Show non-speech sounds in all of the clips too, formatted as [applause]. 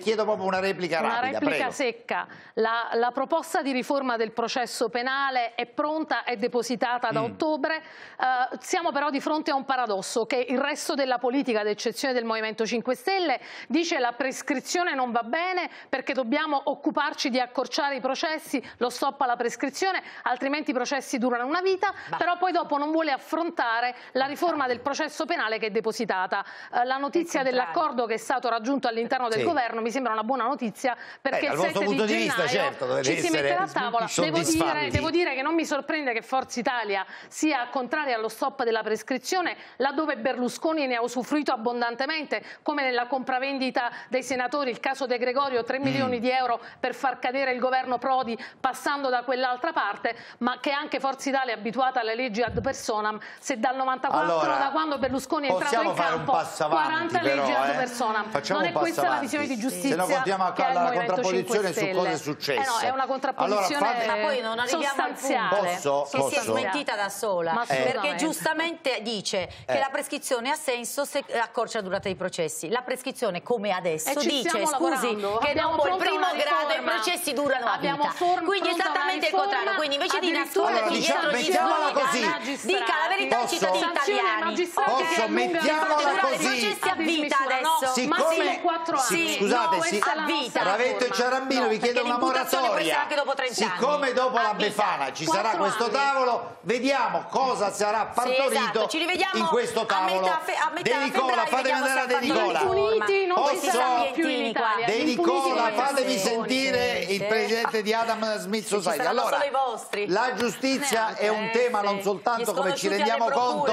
chiedo proprio una replica una rapida. Una replica prego. secca. La, la, proposta di riforma del processo penale è pronta, è depositata da mm. ottobre. Uh, siamo però di fronte a un paradosso che il resto della politica, ad eccezione del Movimento 5 Stelle, dice la prescrizione non va bene perché dobbiamo occuparci di accorciare i processi, lo stop alla prescrizione, altrimenti i processi durano una vita, bah. però poi dopo non vuole affrontare la riforma del processo penale che è depositata. Uh, la notizia dell'accordo che è stato raggiunto all'interno del sì. governo mi mi sembra una buona notizia perché Beh, il 7 punto di, vista, certo, ci si mette alla tavola. Devo dire, devo dire, che non mi sorprende che Forza Italia sia contraria allo stop della prescrizione laddove Berlusconi ne ha usufruito abbondantemente come nella compravendita dei senatori, il caso De Gregorio 3 mm. milioni di euro per far cadere il governo Prodi passando da quell'altra parte ma che anche Forza Italia è abituata alle leggi ad personam se dal 94 allora, da quando Berlusconi è entrato in campo 40 leggi però, ad eh? personam eh? non è questa avanti. la visione di giustizia giustizia. Se no continuiamo a alla contrapposizione su cosa è successo. Eh no, è una contrapposizione allora, fate... ma poi non arriviamo al posso, che posso? si è smentita da sola, eh. perché giustamente dice che eh. la prescrizione ha senso se accorcia la durata dei processi. La prescrizione come adesso eh, dice, scusi, che dopo il primo grado i processi durano abbiamo a vita. Quindi esattamente il contrario, quindi invece di nasconderti dietro gli slogan, dica la verità ai cittadini italiani. Posso, mettiamola così. I processi a vita adesso. Massimo 4 anni. Scusate, scusate, si, a vita. Ravetto e Ciarambino no, vi chiedono una moratoria. Dopo Siccome dopo la Befana ci sarà questo anni. tavolo, vediamo cosa sarà partorito sì, esatto. in questo tavolo. A metà, a metà De Nicola, fatemi andare a De Nicola. Posso De Nicola, fatemi sentire il presidente di Adam Smith Society. Allora, la giustizia eh, è un eh, tema non soltanto come ci rendiamo conto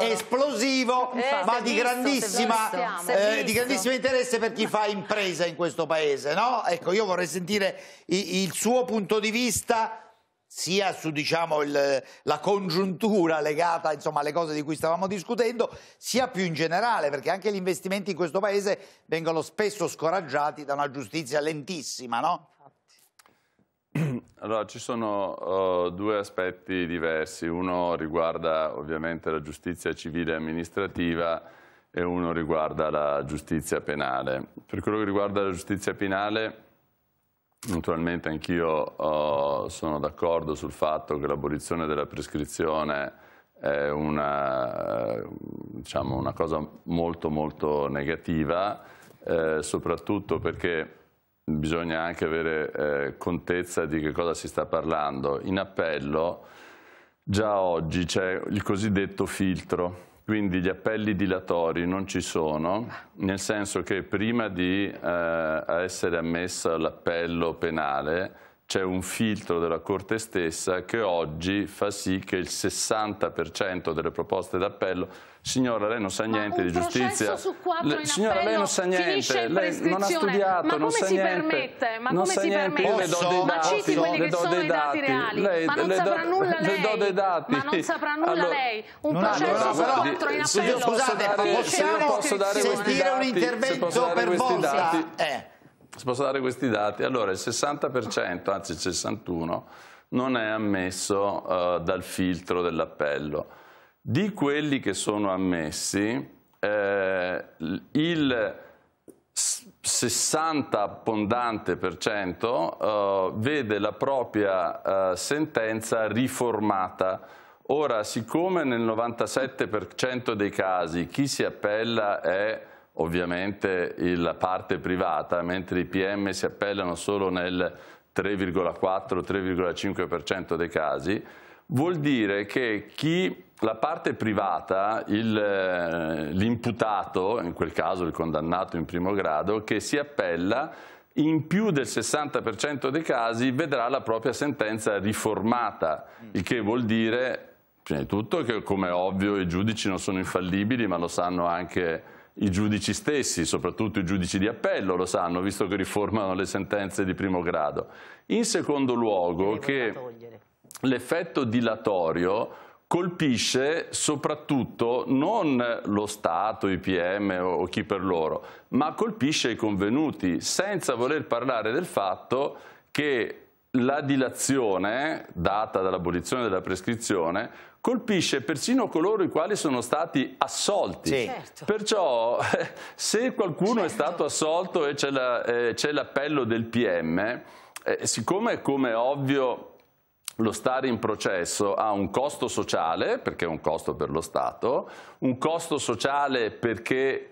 esplosivo, eh, ma di grandissimo interesse per chi fa impresa presa in questo paese, no? Ecco, io vorrei sentire il suo punto di vista sia su diciamo, il, la congiuntura legata insomma, alle cose di cui stavamo discutendo, sia più in generale, perché anche gli investimenti in questo Paese vengono spesso scoraggiati da una giustizia lentissima, no? Allora, ci sono uh, due aspetti diversi. Uno riguarda ovviamente la giustizia civile e amministrativa e uno riguarda la giustizia penale. Per quello che riguarda la giustizia penale, naturalmente anch'io oh, sono d'accordo sul fatto che l'abolizione della prescrizione è una, diciamo, una, cosa molto molto negativa, eh, soprattutto perché bisogna anche avere eh, contezza di che cosa si sta parlando. In appello già oggi c'è il cosiddetto filtro, quindi gli appelli dilatori non ci sono, nel senso che prima di eh, essere ammessa l'appello penale c'è un filtro della Corte stessa che oggi fa sì che il 60% delle proposte d'appello signora lei non sa niente di giustizia Le, signora lei non sa niente lei non ha studiato ma come si niente. permette ma come si permette Ma citi quelli che sono i dati. Reali, lei, ma non le saprà nulla lei do dei dati. ma non saprà nulla allora, lei un non processo allora, contro in appello scusate possiamo dare, se posso dare sentire un intervento per volta eh posso dare questi dati? Allora, il 60%, anzi il 61%, non è ammesso uh, dal filtro dell'appello. Di quelli che sono ammessi, eh, il 60 abbondante per cento uh, vede la propria uh, sentenza riformata. Ora, siccome nel 97% dei casi chi si appella è ovviamente la parte privata, mentre i PM si appellano solo nel 3,4-3,5% dei casi, vuol dire che chi la parte privata, eh, l'imputato, in quel caso il condannato in primo grado, che si appella in più del 60% dei casi vedrà la propria sentenza riformata, mm. il che vuol dire, prima di tutto, che come ovvio i giudici non sono infallibili, ma lo sanno anche i giudici stessi, soprattutto i giudici di appello lo sanno, visto che riformano le sentenze di primo grado. In secondo luogo che l'effetto dilatorio colpisce soprattutto non lo Stato, i PM o chi per loro, ma colpisce i convenuti, senza voler parlare del fatto che la dilazione data dall'abolizione della prescrizione colpisce persino coloro i quali sono stati assolti. Sì. Certo. Perciò [laughs] se qualcuno certo. è stato assolto e c'è, l'appello la, eh, del PM, eh, siccome come ovvio lo stare in processo ha un costo sociale, perché è un costo per lo Stato, un costo sociale perché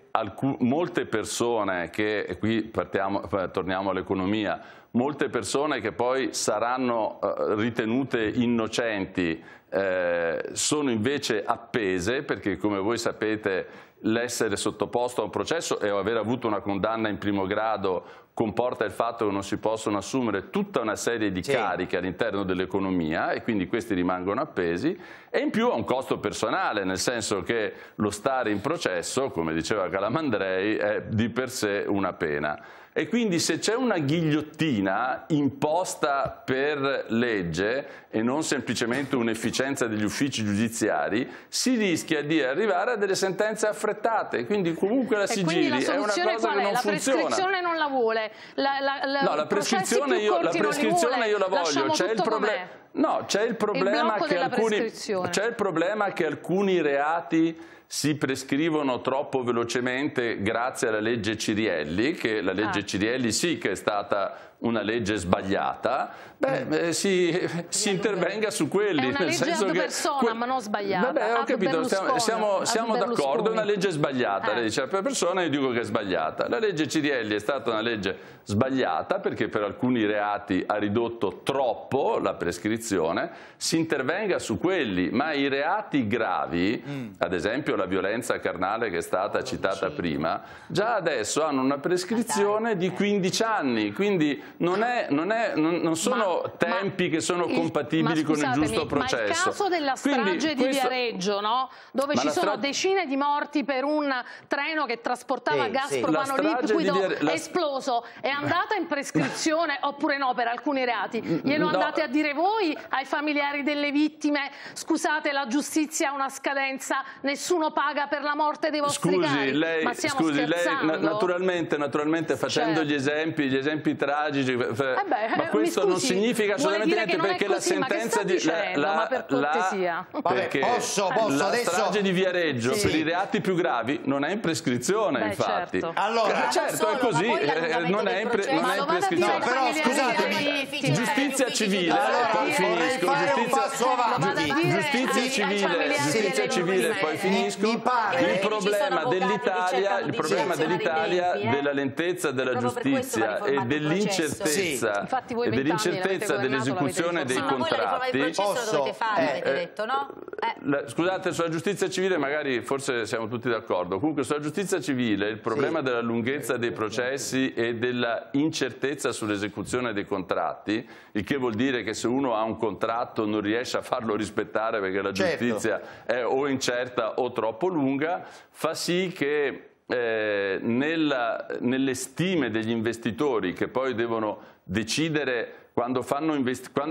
molte persone che, e qui partiamo, eh, torniamo all'economia, molte persone che poi saranno eh, ritenute innocenti eh, sono invece appese perché come voi sapete l'essere sottoposto a un processo e aver avuto una condanna in primo grado comporta il fatto che non si possono assumere tutta una serie di sì. cariche all'interno dell'economia e quindi questi rimangono appesi e in più ha un costo personale, nel senso che lo stare in processo, come diceva Calamandrei, è di per sé una pena. E quindi se c'è una ghigliottina imposta per legge e non semplicemente un'efficienza inefficienza degli uffici giudiziari, si rischia di arrivare a delle sentenze affrettate, quindi comunque la si giri è una cosa che non la funziona. La prescrizione non la vuole, la, la, la no, la prescrizione, io la, prescrizione io la voglio, c'è il problema... No, c'è il, il, il problema che alcuni reati si prescrivono troppo velocemente grazie alla legge Cirielli, che la legge ah. Cirielli sì che è stata una legge sbagliata, beh, mm. eh, si, si intervenga su quelli. È una nel senso che persona, ma non sbagliata. Vabbè, ho capito, stiamo, siamo, siamo d'accordo, è una legge sbagliata, eh. lei dice per persona io dico che è sbagliata. La legge Cirielli è stata una legge sbagliata perché per alcuni reati ha ridotto troppo la prescrizione, si intervenga su quelli, ma i reati gravi, mm. ad esempio la violenza carnale che è stata citata prima, già adesso hanno una prescrizione ah, di 15 eh. anni, quindi non, è, non, è, non sono ma, tempi ma che sono il, compatibili con il giusto processo. Ma il caso della strage Quindi, di questo... Viareggio, no? dove ci sono strage... decine di morti per un treno che trasportava eh, gas sì. propano liquido Viare... la... esploso, è andata in prescrizione [laughs] oppure no per alcuni reati? Mm, Glielo no. andate a dire voi ai familiari delle vittime? Scusate, la giustizia ha una scadenza, nessuno paga per la morte dei vostri scusi, cari. Lei, ma siamo scusi, scherzando? lei naturalmente, naturalmente facendo certo. gli esempi, gli esempi tragici tragici. Eh beh, ma eh, questo scusi, non significa assolutamente niente perché così, la sentenza di dicendo, la, per la, Vabbè, posso, posso, la adesso... strage di Viareggio sì. per i reati più gravi non è in prescrizione, beh, infatti. Certo. Allora, certo, solo, eh, eh, è così, eh, non è in, pre non è in prescrizione. No, però scusatemi, giustizia civile, allora, poi cioè, finisco, giustizia civile, giustizia civile, poi finisco. Il problema dell'Italia, il problema dell'Italia della lentezza della giustizia e dell'incertezza dell'incertezza sì. Infatti voi dell'incertezza dell'esecuzione dei sì, contratti. Ma Posso... dovete fare, eh, eh, detto, no? Eh. La, scusate, sulla giustizia civile magari forse siamo tutti d'accordo. Comunque sulla giustizia civile il problema sì. della lunghezza dei processi e della incertezza sull'esecuzione dei contratti, il che vuol dire che se uno ha un contratto non riesce a farlo rispettare perché la certo. giustizia certo. è o incerta o troppo lunga, fa sì che eh, nella, nelle stime degli investitori che poi devono decidere quando, quando,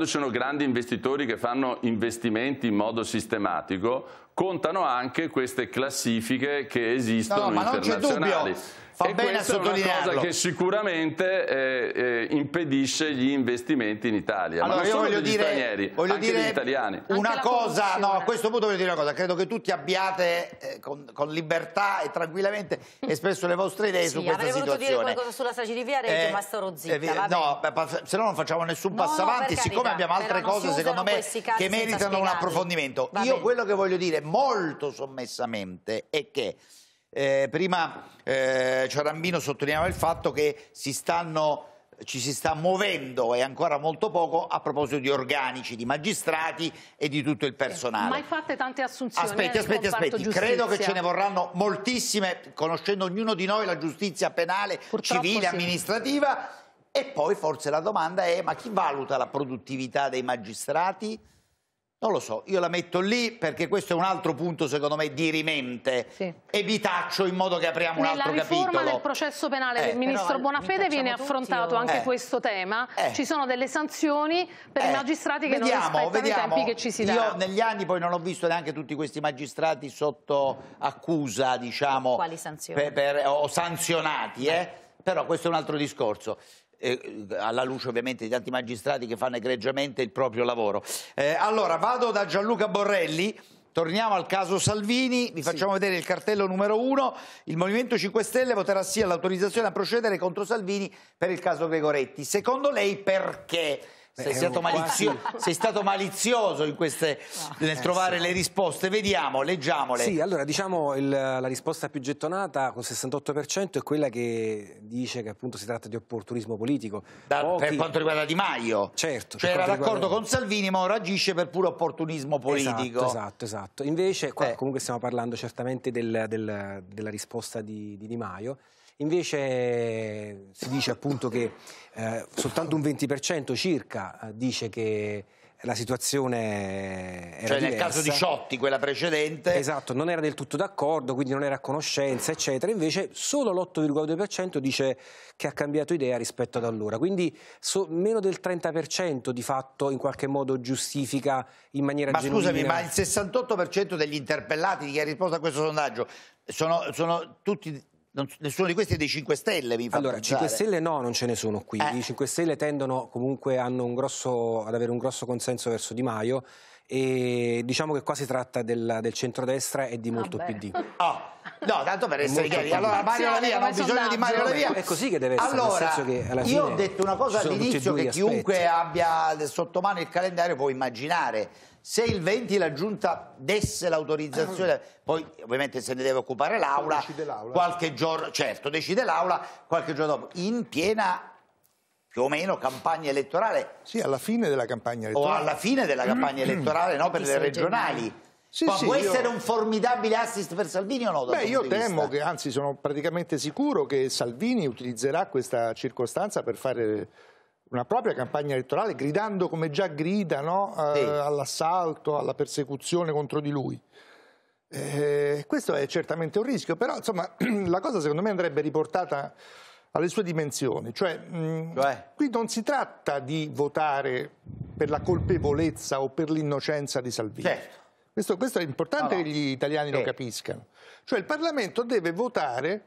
ci sono grandi investitori che fanno investimenti in modo sistematico, contano anche queste classifiche che esistono no, no, internazionali. Fa e bene a sottolinearlo. è una cosa che sicuramente eh, eh, impedisce gli investimenti in Italia. Allora, io voglio dire, stranieri, voglio dire italiani. Una cosa, no, a questo punto voglio dire una cosa, credo che tutti abbiate eh, con, con, libertà e tranquillamente espresso le vostre idee sì, su questa situazione. Avrei voluto dire qualcosa sulla strage di eh, eh, Via Reggio, ma starò zitta. no, se no non facciamo nessun no, passo avanti, no, siccome carità, abbiamo altre cose secondo me che meritano un approfondimento. io quello che voglio dire molto sommessamente è che eh, prima eh, Ciarambino sottolineava il fatto che si stanno ci si sta muovendo e ancora molto poco a proposito di organici, di magistrati e di tutto il personale. Ma hai fatte tante assunzioni? Aspetti, eh, aspetti, aspetti. Giustizia. Credo che ce ne vorranno moltissime, conoscendo ognuno di noi la giustizia penale, Purtroppo civile, sì. amministrativa. E poi forse la domanda è ma chi valuta la produttività dei magistrati? Non lo so, io la metto lì perché questo è un altro punto secondo me dirimente sì. e vi taccio in modo che apriamo Nella un altro capitolo. Nella riforma del processo penale eh, del Ministro eh, Bonafede viene affrontato io. Oh. anche eh, questo tema, eh, ci sono delle sanzioni per i eh. magistrati che vediamo, non rispettano vediamo. i tempi che ci si dà. Io negli anni poi non ho visto neanche tutti questi magistrati sotto accusa, diciamo, per, per, o sanzionati, eh. però questo è un altro discorso eh, alla luce ovviamente di tanti magistrati che fanno egregiamente il proprio lavoro. Eh, allora vado da Gianluca Borrelli. Torniamo al caso Salvini, vi facciamo sì. vedere il cartello numero uno. Il Movimento 5 Stelle voterà sì all'autorizzazione a procedere contro Salvini per il caso Gregoretti. Secondo lei perché? sei, stato malizio- sei stato malizioso in queste, ah. nel eh, trovare le risposte. Vediamo, leggiamole. Sì, allora diciamo il, la risposta più gettonata con 68% è quella che dice che appunto si tratta di opportunismo politico. Da, Pochi... Per quanto riguarda Di Maio. Certo. Cioè era d'accordo riguarda... con Salvini ma ora agisce per puro opportunismo politico. Esatto, esatto. esatto. Invece qua eh. comunque stiamo parlando certamente del, del, della risposta di, di Di Maio. Invece eh, si dice appunto che eh, soltanto un 20% circa eh, dice che la situazione era cioè diversa. nel caso di Ciotti, quella precedente esatto, non era del tutto d'accordo quindi non era a conoscenza eccetera invece solo l'8,2% dice che ha cambiato idea rispetto ad allora quindi so, meno del 30% di fatto in qualche modo giustifica in maniera ma genuina. scusami, ma il 68% degli interpellati di chi ha risposto a questo sondaggio sono, sono tutti non, nessuno di questi è dei 5 Stelle, mi fa Allora, pensare. 5 Stelle no, non ce ne sono qui. Eh. I 5 Stelle tendono comunque grosso, ad avere un grosso consenso verso Di Maio e diciamo che qua si tratta del, del centrodestra e di ah, molto ah PD. Oh. No, tanto per essere chiari, allora Mario Lavia, non bisogna di Mario Lavia. È così che deve essere. Allora, fine, io ho detto una cosa all'inizio che aspetti. chiunque abbia sotto mano il calendario può immaginare. Se il 20 la Giunta desse l'autorizzazione, ah. poi ovviamente se ne deve occupare l'Aula, qualche giorno, certo, decide l'Aula qualche giorno dopo, in piena più o meno campagna elettorale. Sì, alla fine della campagna elettorale. O alla fine della campagna mm-hmm. elettorale, no, per le regionali. Sì, Ma sì, può io... essere un formidabile assist per Salvini o no? Beh, io temo vista? che, anzi sono praticamente sicuro che Salvini utilizzerà questa circostanza per fare una propria campagna elettorale gridando come già grida no? Eh, sì. eh, all'assalto, alla persecuzione contro di lui. Eh, questo è certamente un rischio, però insomma [clears throat] la cosa secondo me andrebbe riportata alle sue dimensioni. Cioè, mh, mm, cioè, qui non si tratta di votare per la colpevolezza o per l'innocenza di Salvini. Certo. Questo, questo, è importante no, no. che gli italiani eh. lo capiscano. Cioè il Parlamento deve votare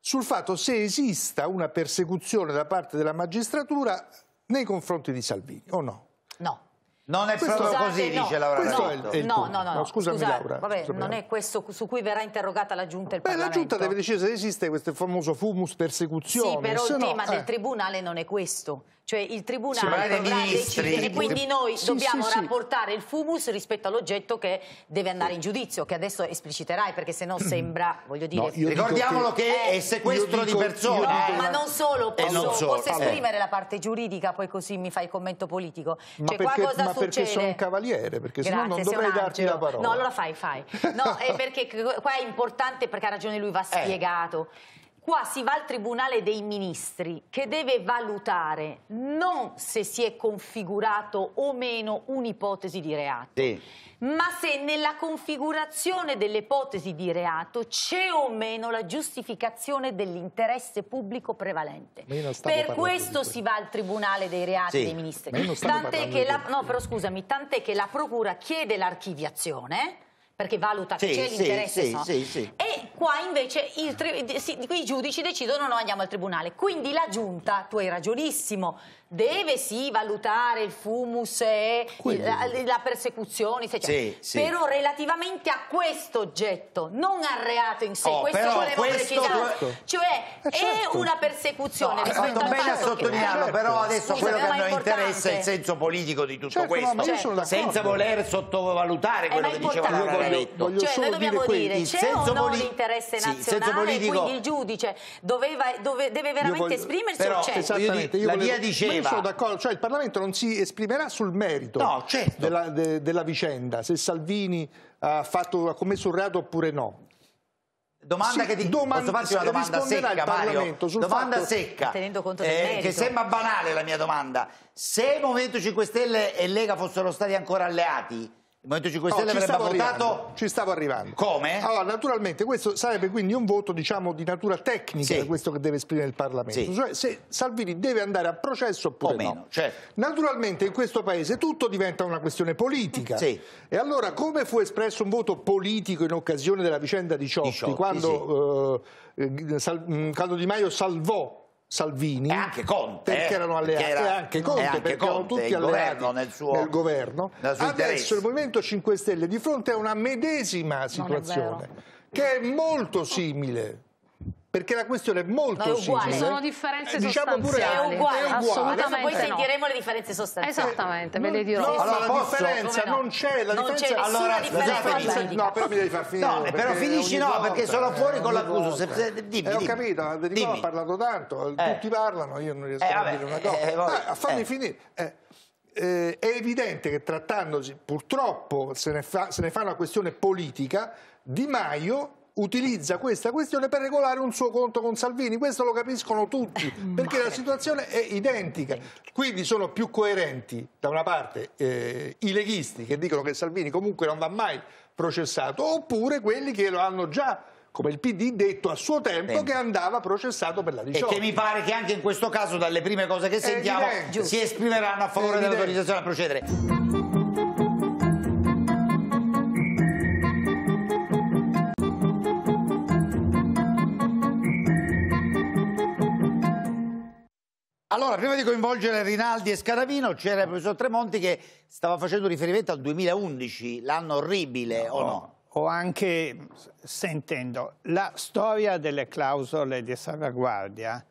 sul fatto se esista una persecuzione da parte della magistratura nei confronti di Salvini o no. No. Non è questo, proprio così, no, dice Laura questo è il, no, no, no, no, Scusami scusate, Laura. Vabbè, scusami. non è questo su cui verrà interrogata la Giunta e il Beh, La Giunta deve decidere se esiste questo famoso fumus persecuzione. Sì, però il no, tema eh. del Tribunale non è questo. Cioè il Tribunale dovrà decidere, e quindi noi sì, dobbiamo sì, rapportare il fumus rispetto all'oggetto che deve andare in giudizio, che adesso espliciterai perché se no mm. sembra, voglio dire... No, ricordiamolo che, eh, è sequestro dico, di persone. No, eh, ma non solo, eh, posso, non solo. posso esprimere eh. la parte giuridica, poi così mi fai il commento politico. Cioè, ma perché, qua cosa ma perché succede? sono un cavaliere, perché Grazie, se no non dovrei darti la parola. No, allora fai, fai. No, è perché [laughs] qua è importante, perché ha ragione lui, va spiegato. Eh. Qua si va al Tribunale dei Ministri che deve valutare non se si è configurato o meno un'ipotesi di reato, sì. ma se nella configurazione dell'ipotesi di reato c'è o meno la giustificazione dell'interesse pubblico prevalente. Per questo si va al Tribunale dei Reati sì. dei Ministri. Tant'è che, la... no, scusami, tant'è che la Procura chiede l'archiviazione perché valuta che sì, c'è l'interesse. Sì, no. sì, e qua invece il, i giudici decidono no, andiamo al tribunale. Quindi la giunta, tu hai ragionissimo, deve sì valutare il fumus e la, la, persecuzione, sì, sì. però relativamente a questo oggetto, non al reato in sé, oh, questo volevo questo, precisare. Questo. Cioè eh certo. è una persecuzione no, rispetto al bene a sottolinearlo, che... Eh, però certo. adesso Scusa, quello che a noi interessa è il senso politico di tutto certo, questo, certo. senza voler sottovalutare eh, quello che diceva lui Corretto. Cioè noi dobbiamo dire, dire c'è o no l'interesse nazionale, quindi il giudice deve veramente esprimersi o c'è? La via dice diceva... sono d'accordo, cioè il Parlamento non si esprimerà sul merito no, certo. della, de, della, vicenda, se Salvini ha, fatto, ha commesso un reato oppure no. Domanda sì, che ti domanda, posso farti una domanda secca, Mario. Domanda secca. Eh, che sembra banale la mia domanda. Se Movimento 5 Stelle e Lega fossero stati ancora alleati, il Movimento 5 Stelle no, avrebbe votato... ci stavo arrivando. Come? Allora, naturalmente, questo sarebbe quindi un voto, diciamo, di natura tecnica, sì. questo che deve esprimere il Parlamento. Sì. Cioè, se Salvini deve andare a processo oppure o meno, no. Certo. Naturalmente, in questo Paese tutto diventa una questione politica. Sì. E allora, come fu espresso un voto politico in occasione della vicenda di Ciotti, Ciotti quando, eh, eh mm, quando Di Maio salvò Salvini e anche Conte perché eh, erano alleati perché era, e anche Conte, anche perché Conte, erano tutti alleati governo nel, suo, nel governo nel adesso interesse. il Movimento 5 Stelle di fronte a una medesima situazione che è molto simile perché la questione è molto no, è simile. Ci sono differenze eh, diciamo sostanziali. Pure, è uguale, è uguale. Adesso poi no. sentiremo le differenze sostanziali. Esattamente, ve le dirò. No, allora, la differenza no? non c'è, la non differenza allora, differenza No, però mi devi far finire. No, però finisci no, perché sono fuori con eh, l'accuso. Eh, dimmi, ho capito, Federico ha parlato tanto, eh. tutti parlano, io non riesco a dire una cosa. Ah, fammi finire. Eh, è evidente che trattandosi, purtroppo se ne, fa, se ne, fa, una questione politica, Di Maio utilizza questa questione per regolare un suo conto con Salvini. Questo lo capiscono tutti, mm, perché la certo. situazione è identica. Quindi sono più coerenti, da una parte, eh, i leghisti che dicono che Salvini comunque non va mai processato, oppure quelli che lo hanno già come il PD detto a suo tempo Bene. che andava processato per la 18. E che mi pare che anche in questo caso dalle prime cose che sentiamo si esprimeranno a favore dell'autorizzazione a procedere. Allora, prima di coinvolgere Rinaldi e Scarabino, c'era il professor Tremonti che stava facendo riferimento al 2011, l'anno orribile, no, o no? O anche, sentendo, la storia delle clausole di salvaguardia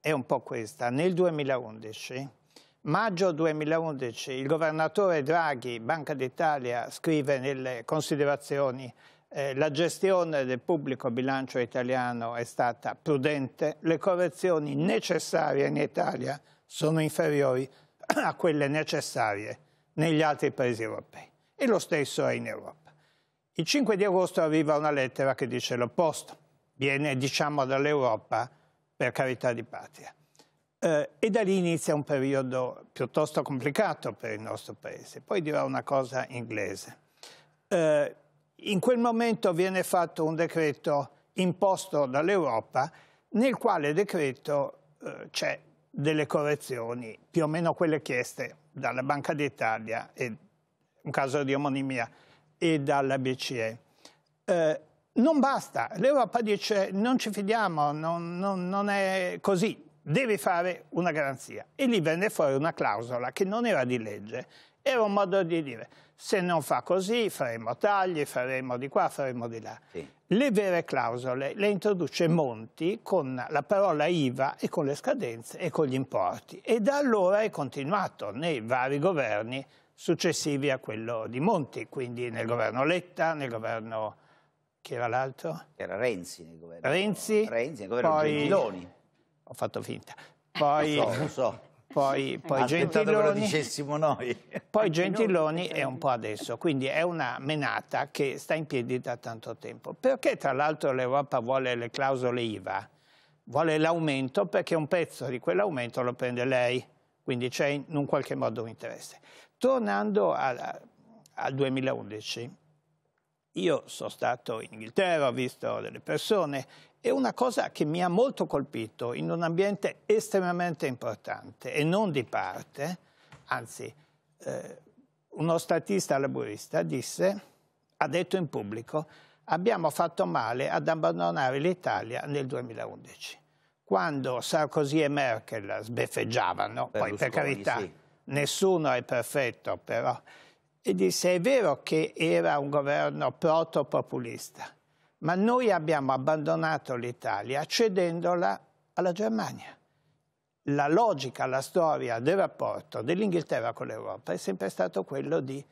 è un po' questa. Nel 2011, maggio 2011, il governatore Draghi, Banca d'Italia, scrive nelle considerazioni eh, la gestione del pubblico bilancio italiano è stata prudente, le correzioni necessarie in Italia sono inferiori [clears throat] a quelle necessarie negli altri paesi europei e lo stesso è in Europa. Il 5 di agosto arriva una lettera che dice l'opposto, viene diciamo dall'Europa per carità di patria. Eh, e da lì inizia un periodo piuttosto complicato per il nostro paese. Poi dirò una cosa inglese. Eh, in quel momento viene fatto un decreto imposto dall'Europa, nel quale decreto eh, c'è delle correzioni, più o meno quelle chieste dalla Banca d'Italia, un caso di omonimia, e dalla BCE. Eh, non basta, l'Europa dice non ci fidiamo, non, non, non è così, devi fare una garanzia. E lì venne fuori una clausola che non era di legge, era un modo di dire se non fa così faremo tagli, faremo di qua, faremo di là. Sì. Le vere clausole le introduce Monti con la parola IVA e con le scadenze e con gli importi e da allora è continuato nei vari governi successivi a quello di Monti, quindi nel governo Letta, nel governo... chi era l'altro? Era Renzi nel governo. Renzi, Renzi nel governo poi... Gentiloni. Ho fatto finta. Poi... Lo so, lo so poi, poi Gentiloni, poi eh, Gentiloni e eh. un po' adesso, quindi è una menata che sta in piedi da tanto tempo. Perché tra l'altro l'Europa vuole le clausole IVA? Vuole l'aumento perché un pezzo di quell'aumento lo prende lei, quindi c'è in un qualche modo un interesse. Tornando al 2011, io sono stato in Inghilterra, ho visto delle persone è una cosa che mi ha molto colpito in un ambiente estremamente importante e non di parte, anzi eh, uno statista laburista disse, ha detto in pubblico, abbiamo fatto male ad abbandonare l'Italia nel 2011. Quando Sarkozy e Merkel sbeffeggiavano, Berlusconi, poi per carità sì. nessuno è perfetto però, e disse è vero che era un governo proto-populista, ma noi abbiamo abbandonato l'Italia cedendola alla Germania. La logica, la storia del rapporto dell'Inghilterra con l'Europa è sempre stato quello di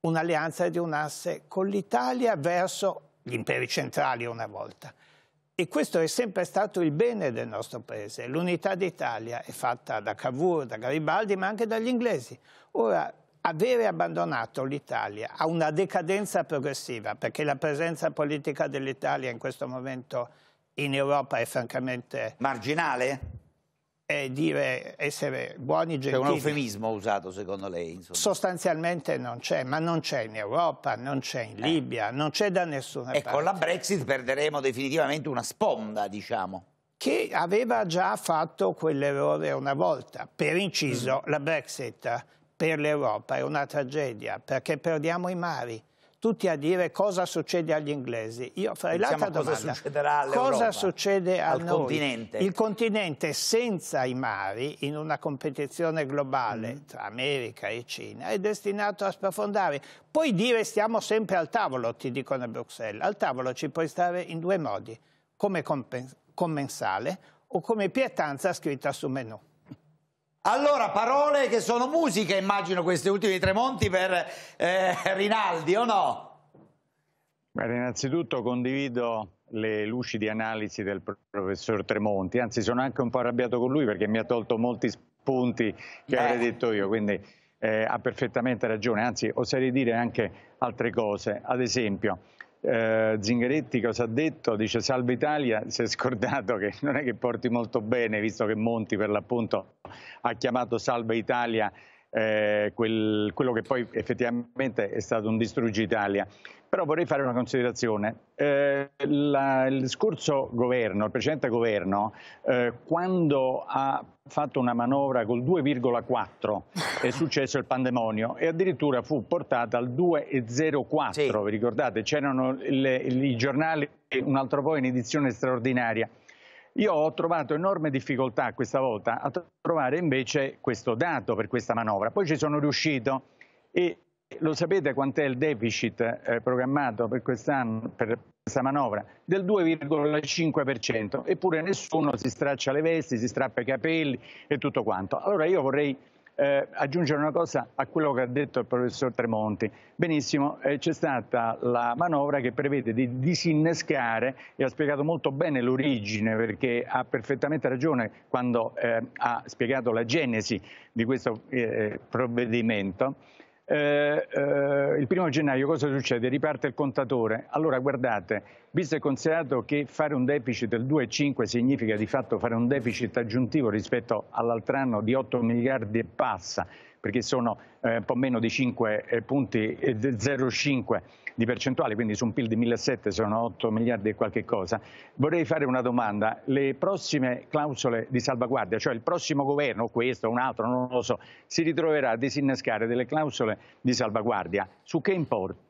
un'alleanza di un asse con l'Italia verso gli imperi centrali una volta. E questo è sempre stato il bene del nostro paese. L'unità d'Italia è fatta da Cavour, da Garibaldi, ma anche dagli inglesi. Ora, avere abbandonato l'Italia a una decadenza progressiva, perché la presenza politica dell'Italia in questo momento in Europa è francamente... Marginale? È dire essere buoni cioè, gentili. C'è un eufemismo usato secondo lei? Insomma. Sostanzialmente non c'è, ma non c'è in Europa, non c'è in eh. Libia, eh. non c'è da nessuna e parte. E con la Brexit perderemo definitivamente una sponda, diciamo che aveva già fatto quell'errore una volta. Per inciso, mm. la Brexit per l'Europa è una tragedia, perché perdiamo i mari. Tutti a dire cosa succede agli inglesi. Io farei l'altra domanda. Cosa succederà all'Europa? Cosa succede al noi? continente? Il continente senza i mari, in una competizione globale mm. tra America e Cina, è destinato a sprofondare. Puoi dire stiamo sempre al tavolo, ti dicono a Bruxelles. Al tavolo ci puoi stare in due modi, come commensale o come pietanza scritta su menù. Allora, parole che sono musica, immagino, queste ultime di Tremonti per eh, Rinaldi, o no? Beh, innanzitutto condivido le lucide analisi del professor Tremonti, anzi sono anche un po' arrabbiato con lui perché mi ha tolto molti spunti che Beh. avrei detto io, quindi eh, ha perfettamente ragione, anzi oserei dire anche altre cose. Ad esempio, eh, Zingaretti cosa ha detto? Dice salve Italia, si è scordato che non è che porti molto bene, visto che Monti per l'appunto ha chiamato salve Italia eh, quel, quello che poi effettivamente è stato un distruggi Italia. Però vorrei fare una considerazione. Eh, la, il scorso governo, il precedente governo, eh, quando ha fatto una manovra col 2,4 è successo il pandemonio e addirittura fu portata al 2,04, sì. vi ricordate? C'erano i giornali, un altro po' in edizione straordinaria. Io ho trovato enorme difficoltà questa volta a trovare invece questo dato per questa manovra. Poi ci sono riuscito e lo sapete quant'è il deficit eh, programmato per quest'anno, per questa manovra? Del 2,5%, eppure nessuno si straccia le vesti, si strappa i capelli e tutto quanto. Allora io vorrei eh, aggiungere una cosa a quello che ha detto il professor Tremonti. Benissimo, eh, c'è stata la manovra che prevede di disinnescare e ha spiegato molto bene l'origine perché ha perfettamente ragione quando eh, ha spiegato la genesi di questo eh, eh, provvedimento eh, eh, il primo gennaio cosa succede? Riparte il contatore. Allora guardate, visto e considerato che fare un deficit del 2,5 significa di fatto fare un deficit aggiuntivo rispetto all'altro anno di 8 miliardi e passa, perché sono eh, un po' meno di 5 eh, punti, 0,5 eh, di percentuale, quindi su un PIL di 1.700 sono 8 miliardi e qualche cosa. Vorrei fare una domanda, le prossime clausole di salvaguardia, cioè il prossimo governo, questo o un altro, non lo so, si ritroverà a disinnescare delle clausole di salvaguardia, su che importo?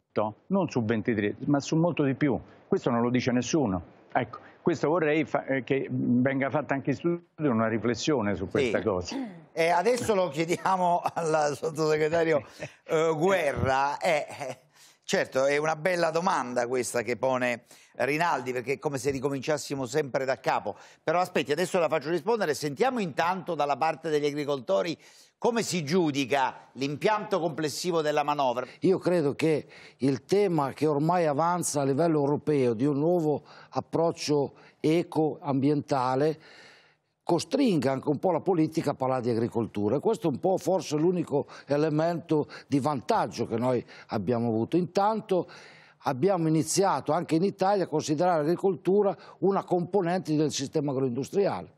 Non su 23, ma su molto di più, questo non lo dice nessuno. Ecco, questo vorrei eh, che venga fatta anche in studio una riflessione su questa sì. cosa. [clears throat] E adesso lo chiediamo al sottosegretario eh, Guerra. Eh, eh Certo, è una bella domanda questa che pone Rinaldi, perché è come se ricominciassimo sempre da capo. Però aspetti, adesso la faccio rispondere. Sentiamo intanto dalla parte degli agricoltori come si giudica l'impianto complessivo della manovra? Io credo che il tema che ormai avanza a livello europeo di un nuovo approccio eco-ambientale costringa anche un po' la politica a parlare di agricoltura e questo è un po' forse l'unico elemento di vantaggio che noi abbiamo avuto. Intanto abbiamo iniziato anche in Italia a considerare l'agricoltura una componente del sistema agroindustriale.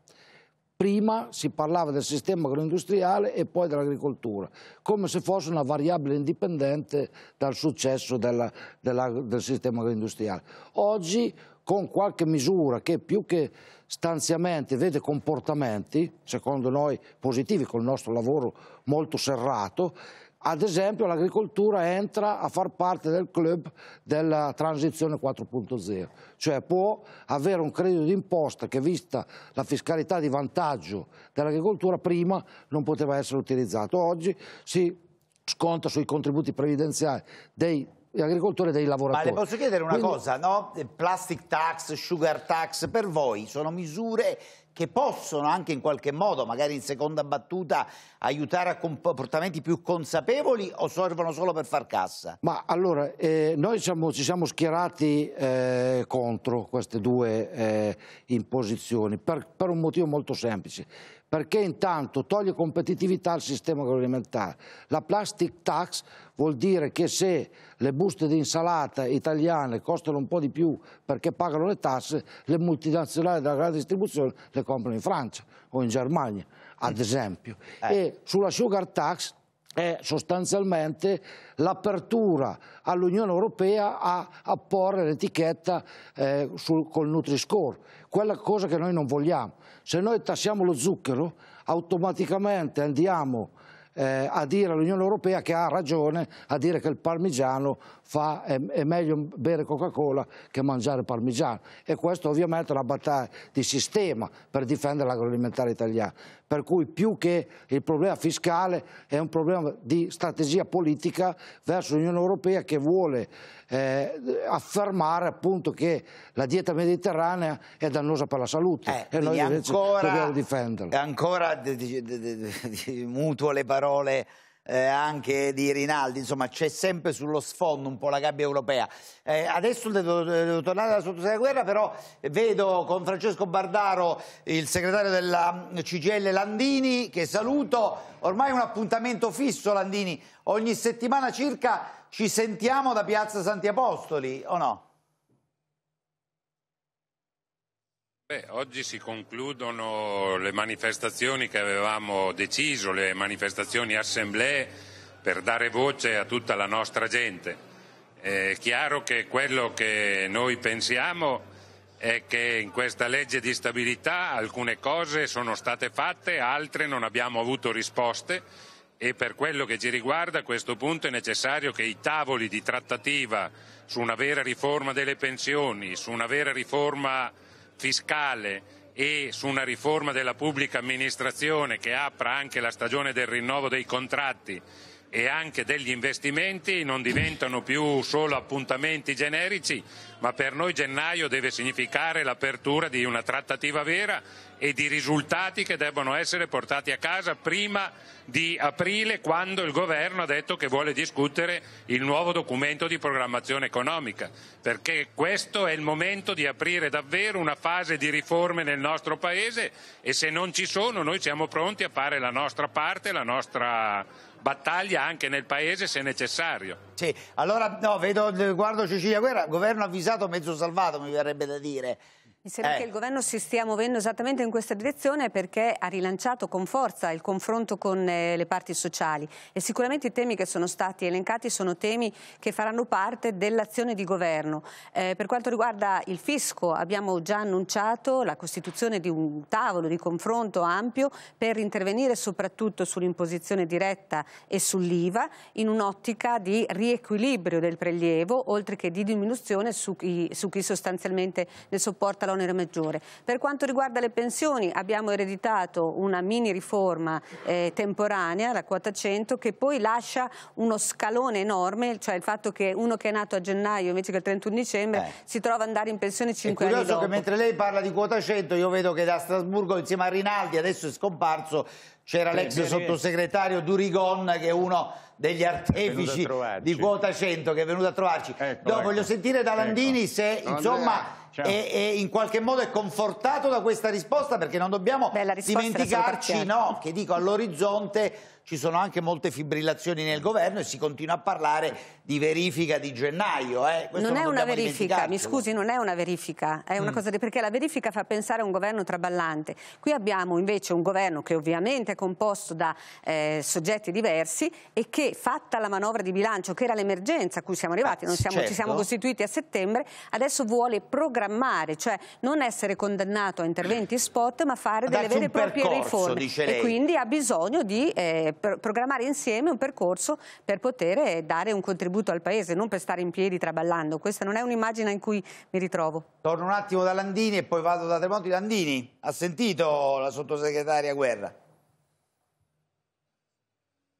Prima si parlava del sistema agroindustriale e poi dell'agricoltura, come se fosse una variabile indipendente dal successo della, della, del sistema agroindustriale. Oggi con qualche misura che più che stanziamenti vede comportamenti, secondo noi positivi, col nostro lavoro molto serrato, ad esempio l'agricoltura entra a far parte del club della transizione 4.0, cioè può avere un credito d'imposta che vista la fiscalità di vantaggio dell'agricoltura prima non poteva essere utilizzato, oggi si sconta sui contributi previdenziali dei agricoltori e dei lavoratori. Ma le posso chiedere una Quindi... cosa, no? Plastic tax, sugar tax, per voi sono misure che possono anche in qualche modo, magari in seconda battuta, aiutare a comportamenti più consapevoli o servono solo per far cassa? Ma allora, eh, noi siamo, ci siamo schierati eh, contro queste due eh, imposizioni per, per un motivo molto semplice perché intanto toglie competitività al sistema agroalimentare. La plastic tax vuol dire che se le buste di insalata italiane costano un po' di più perché pagano le tasse, le multinazionali della grande distribuzione le comprano in Francia o in Germania, ad esempio. Eh. E sulla sugar tax è sostanzialmente l'apertura all'Unione Europea a porre l'etichetta eh, sul, col Nutri-Score, quella cosa che noi non vogliamo. Se noi tassiamo lo zucchero, automaticamente andiamo eh, a dire all'Unione Europea che ha ragione a dire che il parmigiano fa, è, è, meglio bere Coca-Cola che mangiare parmigiano e questa ovviamente è una battaglia di sistema per difendere l'agroalimentare italiano per cui più che il problema fiscale è un problema di strategia politica verso l'Unione Europea che vuole eh, affermare appunto che la dieta mediterranea è dannosa per la salute eh, e noi ancora, dobbiamo difenderla. Ancora mutuo le parole eh, anche di Rinaldi, insomma c'è sempre sullo sfondo un po' la gabbia europea. Eh, adesso devo, devo, tornare alla sottosegretaria Guerra, però vedo con Francesco Bardaro il segretario della mm, CGL Landini, che saluto, ormai un appuntamento fisso Landini, ogni settimana circa ci sentiamo da Piazza Santi Apostoli, o no? Beh, oggi si concludono le manifestazioni che avevamo deciso, le manifestazioni assemblee per dare voce a tutta la nostra gente. È chiaro che quello che noi pensiamo è che in questa legge di stabilità alcune cose sono state fatte, altre non abbiamo avuto risposte e per quello che ci riguarda a questo punto è necessario che i tavoli di trattativa su una vera riforma delle pensioni, su una vera riforma fiscale e su una riforma della pubblica amministrazione che apra anche la stagione del rinnovo dei contratti e anche degli investimenti non diventano più solo appuntamenti generici, ma per noi gennaio deve significare l'apertura di una trattativa vera e di risultati che debbono essere portati a casa prima di aprile, quando il governo ha detto che vuole discutere il nuovo documento di programmazione economica, perché questo è il momento di aprire davvero una fase di riforme nel nostro Paese e se non ci sono noi siamo pronti a fare la nostra parte, la nostra battaglia anche nel paese se necessario. Sì, allora no, vedo, guardo Cecilia Guerra, governo avvisato, mezzo salvato mi verrebbe da dire. Mi sembra eh. che il governo si stia muovendo esattamente in questa direzione perché ha rilanciato con forza il confronto con eh, le parti sociali e sicuramente i temi che sono stati elencati sono temi che faranno parte dell'azione di governo. Eh, per quanto riguarda il fisco abbiamo già annunciato la costituzione di un tavolo di confronto ampio per intervenire soprattutto sull'imposizione diretta e sull'IVA in un'ottica di riequilibrio del prelievo oltre che di diminuzione su chi, su chi sostanzialmente ne sopporta la dell'onere maggiore. Per quanto riguarda le pensioni abbiamo ereditato una mini riforma eh, temporanea, la quota 100, che poi lascia uno scalone enorme, cioè il fatto che uno che è nato a gennaio invece che il 31 dicembre eh. si trova ad andare in pensione 5 anni dopo. È curioso che mentre lei parla di quota 100 io vedo che da Strasburgo insieme a Rinaldi adesso è scomparso c'era l'ex sottosegretario Durigon che è uno degli artefici di quota 100 che è venuto a trovarci. Ecco, Dopo ecco. voglio sentire da ecco. Landini ecco. se insomma certo. e, e, in qualche modo è confortato da questa risposta perché non dobbiamo Beh, dimenticarci no, che dico all'orizzonte ci sono anche molte fibrillazioni nel governo e si continua a parlare di verifica di gennaio. Eh. Non, non è una verifica, mi scusi, non è una verifica, è una mm. cosa di, perché la verifica fa pensare a un governo traballante. Qui abbiamo invece un governo che ovviamente è composto da eh, soggetti diversi e che fatta la manovra di bilancio, che era l'emergenza a cui siamo arrivati, ah, non siamo, certo. ci siamo certo. costituiti a settembre, adesso vuole programmare, cioè non essere condannato a interventi spot ma fare delle vere e proprie riforme e quindi ha bisogno di eh, programmare insieme un percorso per poter eh, dare un contributo al Paese, non per stare in piedi traballando. Questa non è un'immagine in cui mi ritrovo. Torno un attimo da Landini e poi vado da Tremonti. Landini, ha sentito la sottosegretaria Guerra?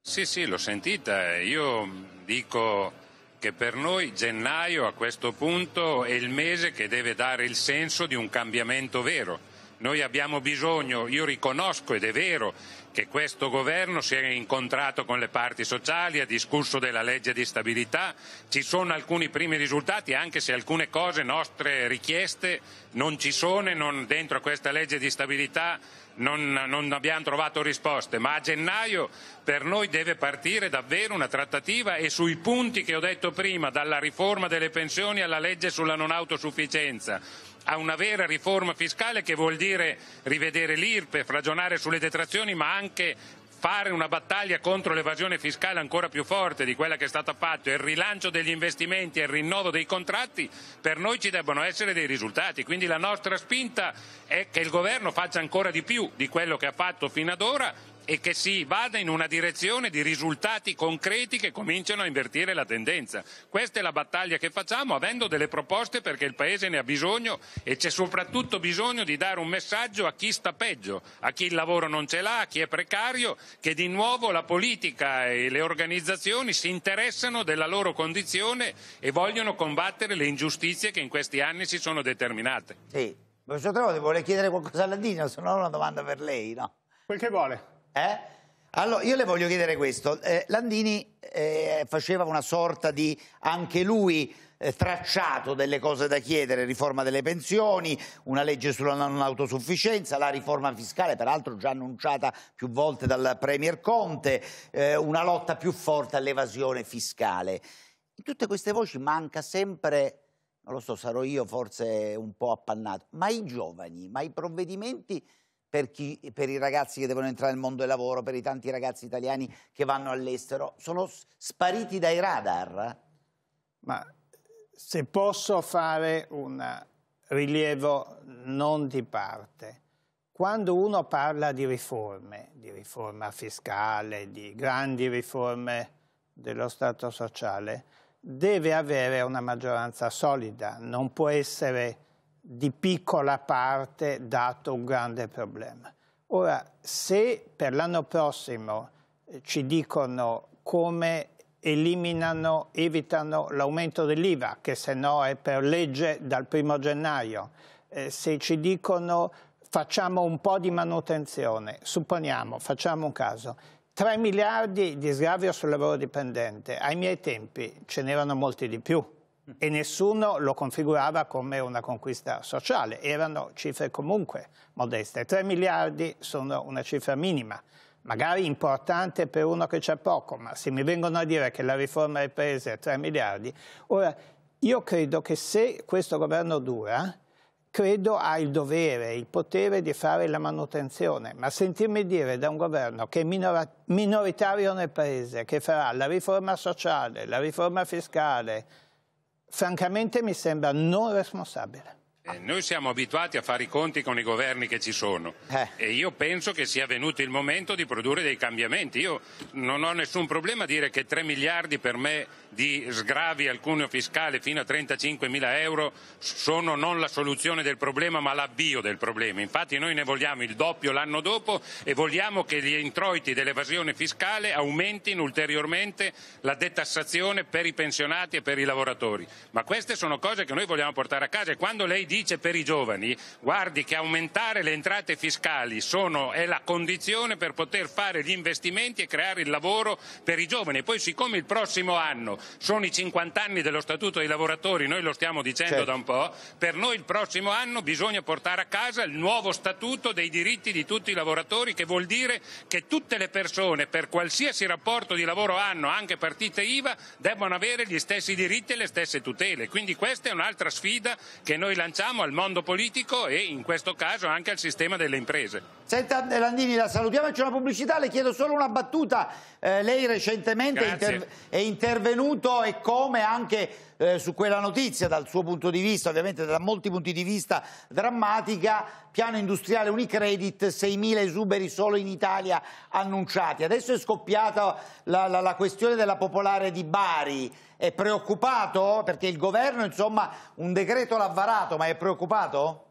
Sì, sì, l'ho sentita. Io dico che per noi gennaio a questo punto è il mese che deve dare il senso di un cambiamento vero. Noi abbiamo bisogno, io riconosco ed è vero, che questo governo si è incontrato con le parti sociali, ha discusso della legge di stabilità, ci sono alcuni primi risultati anche se alcune cose nostre richieste non ci sono e non, dentro questa legge di stabilità non, non abbiamo trovato risposte, ma a gennaio per noi deve partire davvero una trattativa e sui punti che ho detto prima, dalla riforma delle pensioni alla legge sulla non autosufficienza, a una vera riforma fiscale che vuol dire rivedere l'IRPEF, ragionare sulle detrazioni, ma anche fare una battaglia contro l'evasione fiscale ancora più forte di quella che è stata fatta, e il rilancio degli investimenti e il rinnovo dei contratti, per noi ci debbono essere dei risultati. Quindi la nostra spinta è che il Governo faccia ancora di più di quello che ha fatto fino ad ora e che si vada in una direzione di risultati concreti che cominciano a invertire la tendenza. Questa è la battaglia che facciamo avendo delle proposte perché il Paese ne ha bisogno e c'è soprattutto bisogno di dare un messaggio a chi sta peggio, a chi il lavoro non ce l'ha, a chi è precario, che di nuovo la politica e le organizzazioni si interessano della loro condizione e vogliono combattere le ingiustizie che in questi anni si sono determinate. Sì. Professor Trodi, vuole chiedere qualcosa alla Dino, se no ho una domanda per lei, no? Quel che vuole. Eh? Allora, io le voglio chiedere questo. Eh, Landini eh, faceva una sorta di, anche lui, eh, tracciato delle cose da chiedere, riforma delle pensioni, una legge sulla non autosufficienza, la riforma fiscale, peraltro già annunciata più volte dal Premier Conte, eh, una lotta più forte all'evasione fiscale. In tutte queste voci manca sempre non lo so, sarò io forse un po' appannato, ma i giovani, ma i provvedimenti per, chi, per, i ragazzi che devono entrare nel mondo del lavoro, per i tanti ragazzi italiani che vanno all'estero, sono spariti dai radar? Ma se posso fare un rilievo non di parte, quando uno parla di riforme, di riforma fiscale, di grandi riforme dello Stato sociale, deve avere una maggioranza solida, non può essere di piccola parte dato un grande problema. Ora, se per l'anno prossimo eh, ci dicono come eliminano, evitano l'aumento dell'IVA, che se no è per legge dal primo gennaio, eh, se ci dicono facciamo un po' di manutenzione, supponiamo, facciamo un caso, 3 miliardi di sgravio sul lavoro dipendente, ai miei tempi ce n'erano molti di più e nessuno lo configurava come una conquista sociale, erano cifre comunque modeste. 3 miliardi sono una cifra minima, magari importante per uno che c'è poco, ma se mi vengono a dire che la riforma è presa è 3 miliardi, ora io credo che se questo governo dura, credo ha il dovere, il potere di fare la manutenzione, ma sentirmi dire da un governo che è minoritario nel paese, che farà la riforma sociale, la riforma fiscale, francamente mi sembra non responsabile. Eh, noi siamo abituati a fare i conti con i governi che ci sono eh. e io penso che sia venuto il momento di produrre dei cambiamenti. Io non ho nessun problema a dire che 3 miliardi per me di sgravi al cuneo fiscale fino a 35 mila euro sono non la soluzione del problema ma l'avvio del problema. Infatti noi ne vogliamo il doppio l'anno dopo e vogliamo che gli introiti dell'evasione fiscale aumentino ulteriormente la detassazione per i pensionati e per i lavoratori. Ma queste sono cose che noi vogliamo portare a casa e quando lei dice per i giovani guardi che aumentare le entrate fiscali sono, è la condizione per poter fare gli investimenti e creare il lavoro per i giovani. E poi siccome il prossimo anno sono i 50 anni dello Statuto dei lavoratori, noi lo stiamo dicendo certo. da un po', per noi il prossimo anno bisogna portare a casa il nuovo Statuto dei diritti di tutti i lavoratori, che vuol dire che tutte le persone, per qualsiasi rapporto di lavoro hanno, anche partite IVA, debbano avere gli stessi diritti e le stesse tutele. Quindi questa è un'altra sfida che noi lanciamo al mondo politico e in questo caso anche al sistema delle imprese. Senta eh, Landini, la salutiamo, c'è una pubblicità, le chiedo solo una battuta. Eh, lei recentemente è intervenuta intervenuto e come anche eh, su quella notizia dal suo punto di vista, ovviamente da molti punti di vista drammatica, piano industriale Unicredit, 6.000 esuberi solo in Italia annunciati. Adesso è scoppiata la, la, la questione della popolare di Bari, è preoccupato perché il governo insomma un decreto l'ha varato, ma è preoccupato?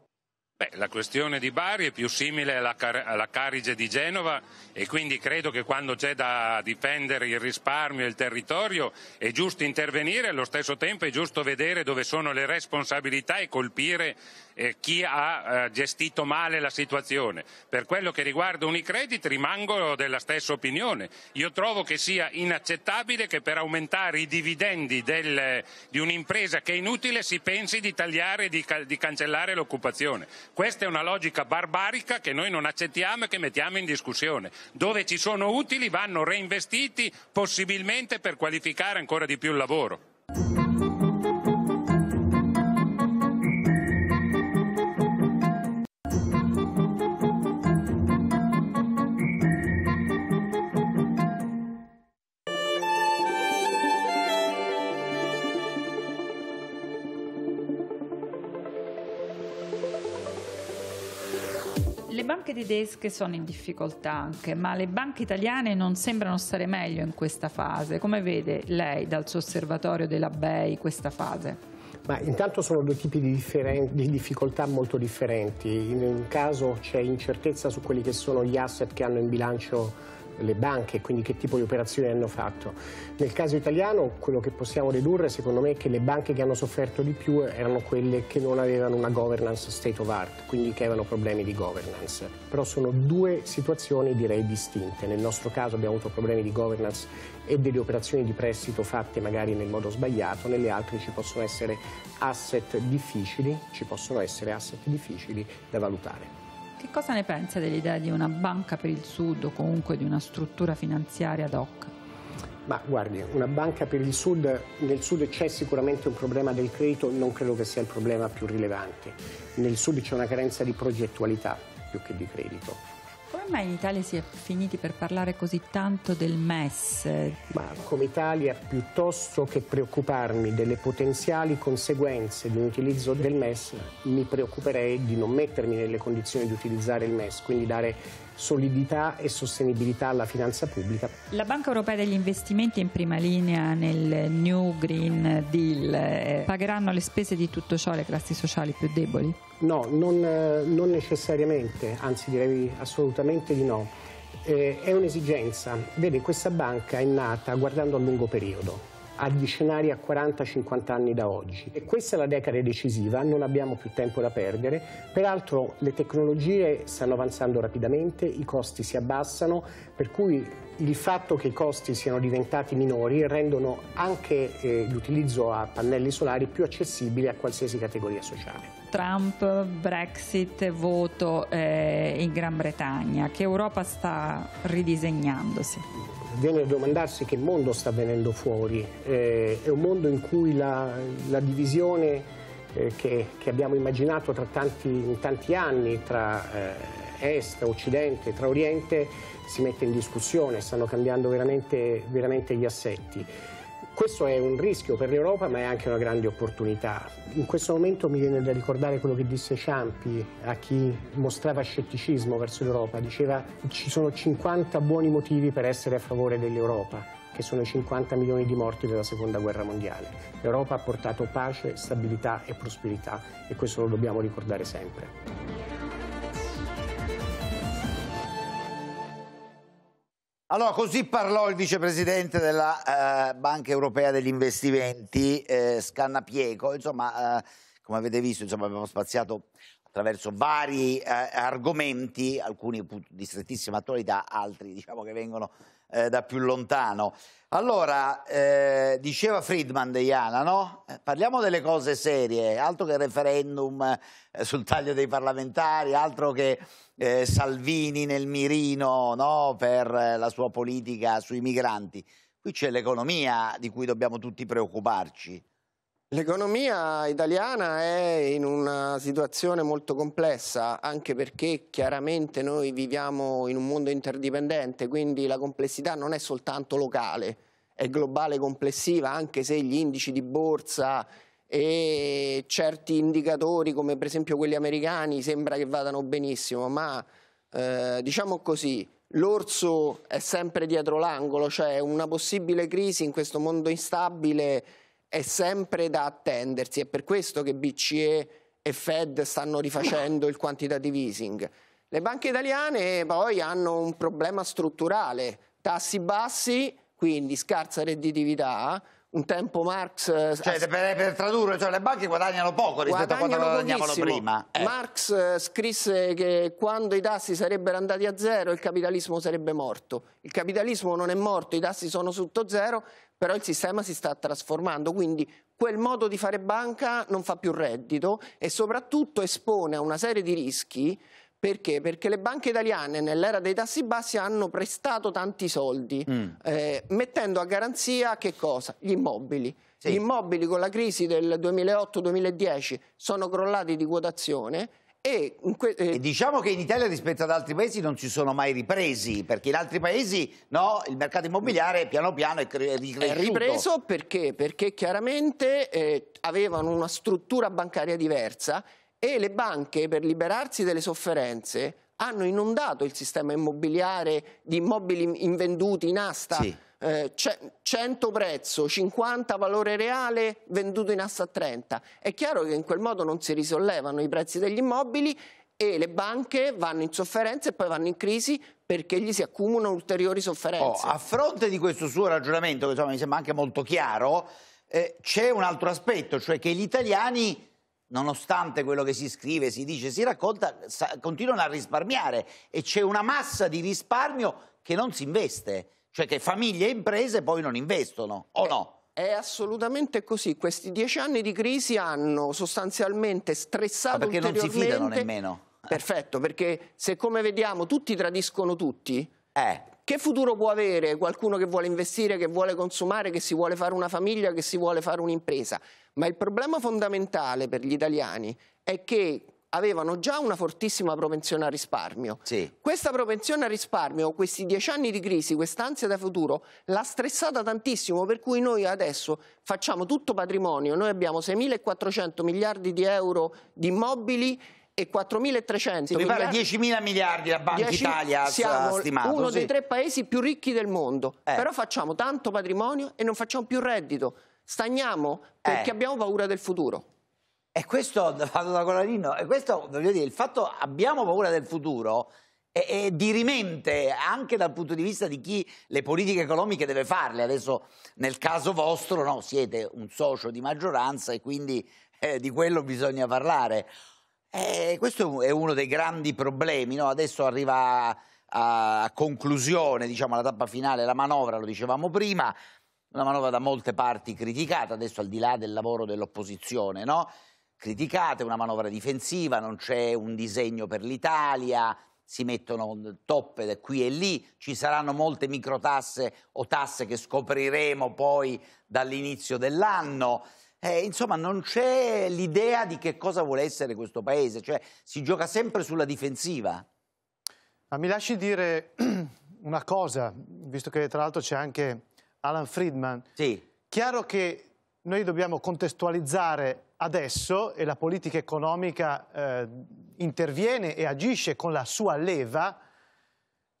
Beh, la questione di Bari è più simile alla, Car- alla, Carige di Genova e quindi credo che quando c'è da difendere il risparmio e il territorio è giusto intervenire, allo stesso tempo è giusto vedere dove sono le responsabilità e colpire eh, chi ha eh, gestito male la situazione. Per quello che riguarda Unicredit rimango della stessa opinione. Io trovo che sia inaccettabile che per aumentare i dividendi del, di un'impresa che è inutile si pensi di tagliare e di, di cancellare l'occupazione. Questa è una logica barbarica che noi non accettiamo e che mettiamo in discussione. Dove ci sono utili vanno reinvestiti possibilmente per qualificare ancora di più il lavoro. tedesche sono in difficoltà anche, ma le banche italiane non sembrano stare meglio in questa fase. Come vede lei dal suo osservatorio della BEI questa fase? Ma intanto sono due tipi di, di, difficoltà molto differenti. In un caso c'è incertezza su quelli che sono gli asset che hanno in bilancio le banche, quindi che tipo di operazioni hanno fatto. Nel caso italiano quello che possiamo dedurre secondo me è che le banche che hanno sofferto di più erano quelle che non avevano una governance state of art, quindi che avevano problemi di governance. Però sono due situazioni direi distinte. Nel nostro caso abbiamo avuto problemi di governance e delle operazioni di prestito fatte magari nel modo sbagliato, nelle altre ci possono essere asset difficili, ci possono essere asset difficili da valutare. Che cosa ne pensa dell'idea di una banca per il Sud o comunque di una struttura finanziaria ad hoc? Ma guardi, una banca per il Sud, nel Sud c'è sicuramente un problema del credito, non credo che sia il problema più rilevante. Nel Sud c'è una carenza di progettualità più che di credito come mai in Italia si è finiti per parlare così tanto del MES? Ma come Italia, piuttosto che preoccuparmi delle potenziali conseguenze di un utilizzo del MES, mi preoccuperei di non mettermi nelle condizioni di utilizzare il MES, quindi dare solidità e sostenibilità alla finanza pubblica. La Banca Europea degli Investimenti è in prima linea nel New Green Deal. Eh, pagheranno le spese di tutto ciò le classi sociali più deboli? No, non, eh, non necessariamente, anzi direi assolutamente di no. Eh, è un'esigenza. Vede, questa banca è nata guardando a lungo periodo agli scenari a 40-50 anni da oggi. E questa è la decade decisiva, non abbiamo più tempo da perdere. Peraltro le tecnologie stanno avanzando rapidamente, i costi si abbassano, per cui il fatto che i costi siano diventati minori rendono anche eh, l'utilizzo a pannelli solari più accessibile a qualsiasi categoria sociale. Trump, Brexit, voto eh, in Gran Bretagna, che Europa sta ridisegnandosi? Viene a domandarsi che mondo sta venendo fuori, eh, è un mondo in cui la, la divisione eh, che, che, abbiamo immaginato tanti, in tanti anni tra eh, Est, Occidente, tra Oriente si mette in discussione, stanno cambiando veramente, veramente gli assetti. Questo è un rischio per l'Europa ma è anche una grande opportunità. In questo momento mi viene da ricordare quello che disse Ciampi a chi mostrava scetticismo verso l'Europa. Diceva ci sono 50 buoni motivi per essere a favore dell'Europa, che sono i 50 milioni di morti della Seconda Guerra Mondiale. L'Europa ha portato pace, stabilità e prosperità e questo lo dobbiamo ricordare sempre. Allora, così parlò il vicepresidente della eh, Banca Europea degli Investimenti, eh, Scannapieco. Insomma, eh, come avete visto, insomma, abbiamo spaziato attraverso vari eh, argomenti, alcuni di strettissima attualità, altri diciamo, che vengono eh, da più lontano. Allora, eh, diceva Friedman Deiana, no? Eh, parliamo delle cose serie, altro che referendum eh, sul taglio dei parlamentari, altro che eh, Salvini nel mirino no? per la sua politica sui migranti. Qui c'è l'economia di cui dobbiamo tutti preoccuparci. L'economia italiana è in una situazione molto complessa, anche perché chiaramente noi viviamo in un mondo interdipendente, quindi la complessità non è soltanto locale, è globale complessiva, anche se gli indici di borsa e certi indicatori, come per esempio quelli americani, sembra che vadano benissimo, ma eh, diciamo così, l'orso è sempre dietro l'angolo, cioè una possibile crisi in questo mondo instabile è sempre da attendersi. È per questo che BCE e Fed stanno rifacendo il quantitative easing. Le banche italiane poi hanno un problema strutturale, tassi bassi, quindi scarsa redditività, un tempo Marx... Eh, cioè, per, per tradurre, cioè, le banche guadagnano poco rispetto guadagnano a quanto guadagnavano prima. Eh. Marx eh, scrisse che quando i tassi sarebbero andati a zero il capitalismo sarebbe morto. Il capitalismo non è morto, i tassi sono sotto zero, però il sistema si sta trasformando, quindi quel modo di fare banca non fa più reddito e soprattutto espone a una serie di rischi perché? Perché le banche italiane nell'era dei tassi bassi hanno prestato tanti soldi, mm. eh, mettendo a garanzia che cosa? Gli immobili. Sì. Gli immobili con la crisi del 2008-2010 sono crollati di quotazione. E, eh, e, diciamo che in Italia rispetto ad altri paesi non si sono mai ripresi, perché in altri paesi no, il mercato immobiliare piano piano è, cre- è ripreso perché? Perché chiaramente eh, avevano una struttura bancaria diversa e le banche per liberarsi delle sofferenze hanno inondato il sistema immobiliare di immobili invenduti in asta. Sì. Eh, 100 prezzo, 50 valore reale, venduto in asta a 30. È chiaro che in quel modo non si risollevano i prezzi degli immobili e le banche vanno in sofferenza e poi vanno in crisi perché gli si accumulano ulteriori sofferenze. Oh, a fronte di questo suo ragionamento, che insomma, mi sembra anche molto chiaro, eh, c'è un altro aspetto, cioè che gli italiani nonostante quello che si scrive, si dice, si racconta, continuano a risparmiare e c'è una massa di risparmio che non si investe, cioè che famiglie e imprese poi non investono, o eh, no? È assolutamente così. Questi dieci anni di crisi hanno sostanzialmente stressato Ma perché non si fidano nemmeno. Perfetto, perché se come vediamo tutti tradiscono tutti, eh. Che futuro può avere qualcuno che vuole investire, che vuole consumare, che si vuole fare una famiglia, che si vuole fare un'impresa? Ma il problema fondamentale per gli italiani è che avevano già una fortissima propensione a risparmio. Sì. Questa propensione a risparmio, questi dieci anni di crisi, quest'ansia da futuro, l'ha stressata tantissimo, per cui noi adesso facciamo tutto patrimonio, noi abbiamo 6.400 miliardi di euro di immobili e 4.300 mi pare 10.000 miliardi la Banca 10, Italia siamo stimato, uno sì. dei tre paesi più ricchi del mondo eh. però facciamo tanto patrimonio e non facciamo più reddito stagniamo perché eh. abbiamo paura del futuro e questo vado da Colarino e questo voglio dire il fatto abbiamo paura del futuro è, è dirimente anche dal punto di vista di chi le politiche economiche deve farle adesso nel caso vostro no, siete un socio di maggioranza e quindi eh, di quello bisogna parlare eh, questo è uno dei grandi problemi, no? adesso arriva a conclusione, diciamo alla tappa finale, la manovra, lo dicevamo prima, una manovra da molte parti criticata, adesso al di là del lavoro dell'opposizione, no? criticata, una manovra difensiva, non c'è un disegno per l'Italia, si mettono toppe da qui e lì, ci saranno molte microtasse o tasse che scopriremo poi dall'inizio dell'anno eh, insomma non c'è l'idea di che cosa vuole essere questo paese, cioè si gioca sempre sulla difensiva. Ma mi lasci dire [clears throat] una cosa, visto che tra l'altro c'è anche Alan Friedman. Sì. Chiaro che noi dobbiamo contestualizzare adesso e la politica economica eh, interviene e agisce con la sua leva,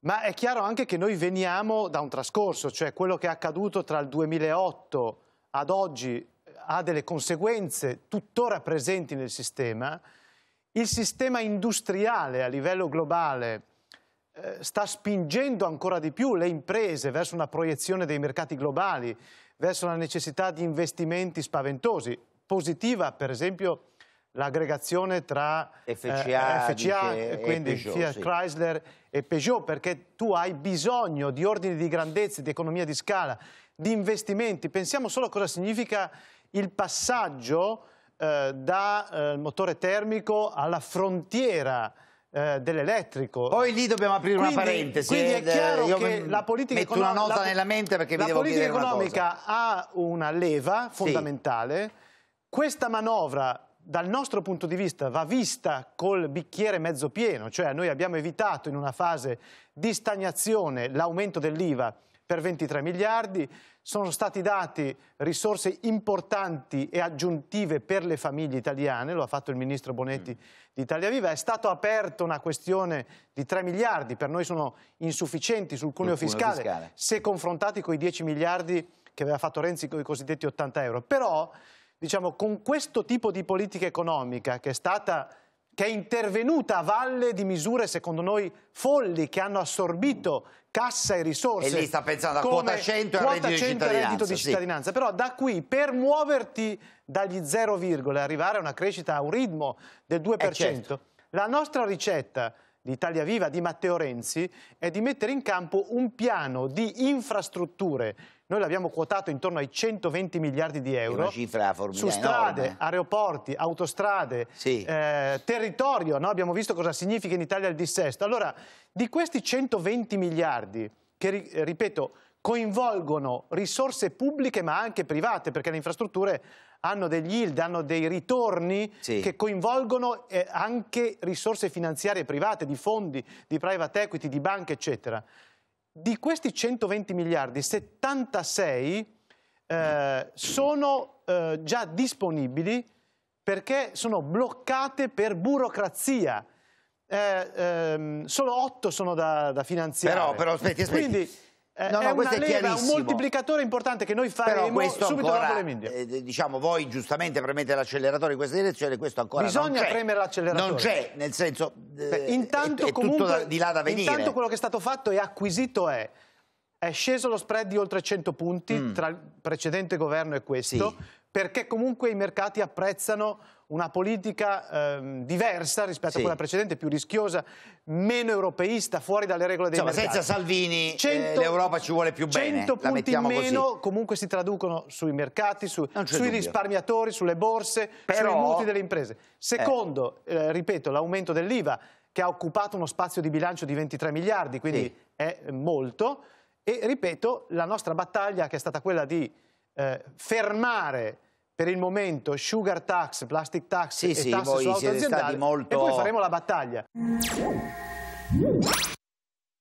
ma è chiaro anche che noi veniamo da un trascorso, cioè quello che è accaduto tra il 2008 ad oggi ha delle conseguenze tuttora presenti nel sistema, il sistema industriale a livello globale eh, sta spingendo ancora di più le imprese verso una proiezione dei mercati globali, verso la necessità di investimenti spaventosi. Positiva, per esempio, l'aggregazione tra FCA, eh, FCA dice, quindi Peugeot, Fiat sì. Chrysler e Peugeot, perché tu hai bisogno di ordini di grandezza, di economia di scala, di investimenti. Pensiamo solo a cosa significa il passaggio eh, dal eh, motore termico alla frontiera eh, dell'elettrico. Poi lì dobbiamo aprire quindi, una parentesi. Quindi è eh, chiaro Io che la politica economica... una nota la, nella mente perché La politica economica una ha una leva fondamentale. Sì. Questa manovra, dal nostro punto di vista, va vista col bicchiere mezzo pieno. Cioè noi abbiamo evitato in una fase di stagnazione l'aumento dell'IVA per 23 miliardi, sono stati dati risorse importanti e aggiuntive per le famiglie italiane, lo ha fatto il ministro Bonetti mm. di Italia Viva, è stata aperta una questione di 3 miliardi, per noi sono insufficienti sul cuneo fiscale, fiscale, se confrontati con i 10 miliardi che aveva fatto Renzi con i cosiddetti 80 euro. Però, diciamo, con questo tipo di politica economica che è stata che è intervenuta a valle di misure, secondo noi, folli, che hanno assorbito cassa e risorse. E lì sta pensando a quota 100 e al reddito 100 di cittadinanza. Reddito di cittadinanza. Sì. Però da qui, per muoverti dagli 0, arrivare a una crescita a un ritmo del 2%, eh, certo. la nostra ricetta di Italia Viva, di Matteo Renzi, è di mettere in campo un piano di infrastrutture noi l'abbiamo quotato intorno ai 120 miliardi di euro su strade, enorme. aeroporti, autostrade, sì. eh, territorio. No? Abbiamo visto cosa significa in Italia il dissesto. Allora, di questi 120 miliardi, che eh, ripeto, coinvolgono risorse pubbliche ma anche private, perché le infrastrutture hanno degli yield, hanno dei ritorni sì. che coinvolgono eh, anche risorse finanziarie private, di fondi, di private equity, di banche, eccetera. Di questi 120 miliardi, 76 eh, sono eh, già disponibili perché sono bloccate per burocrazia. Eh, ehm, solo 8 sono da, da finanziare. Però, però aspetti, aspetti. Quindi, eh, no, no, è una è un moltiplicatore importante che noi faremo subito ancora, dopo le media. Eh, diciamo, voi giustamente premete l'acceleratore in questa direzione, questo ancora Bisogna premere l'acceleratore. Non c'è, nel senso, eh, Beh, intanto, è, è comunque, da, di là da venire. Intanto quello che è stato fatto e acquisito è, è sceso lo spread di oltre 100 punti mm. tra il precedente governo e questo, sì perché comunque i mercati apprezzano una politica ehm, diversa rispetto sì. a quella precedente, più rischiosa, meno europeista, fuori dalle regole dei Insomma, mercati. Senza Salvini 100, eh, l'Europa ci vuole più 100 bene. 100 punti in meno così. comunque si traducono sui mercati, su, sui dubbio. risparmiatori, sulle borse, Però... sui mutui delle imprese. Secondo, eh. Eh, ripeto, l'aumento dell'IVA che ha occupato uno spazio di bilancio di 23 miliardi, quindi sì. è molto. E ripeto, la nostra battaglia che è stata quella di eh, fermare per il momento sugar tax, plastic tax sì, e sì, tasse sull'auto aziendale molto... e poi faremo la battaglia.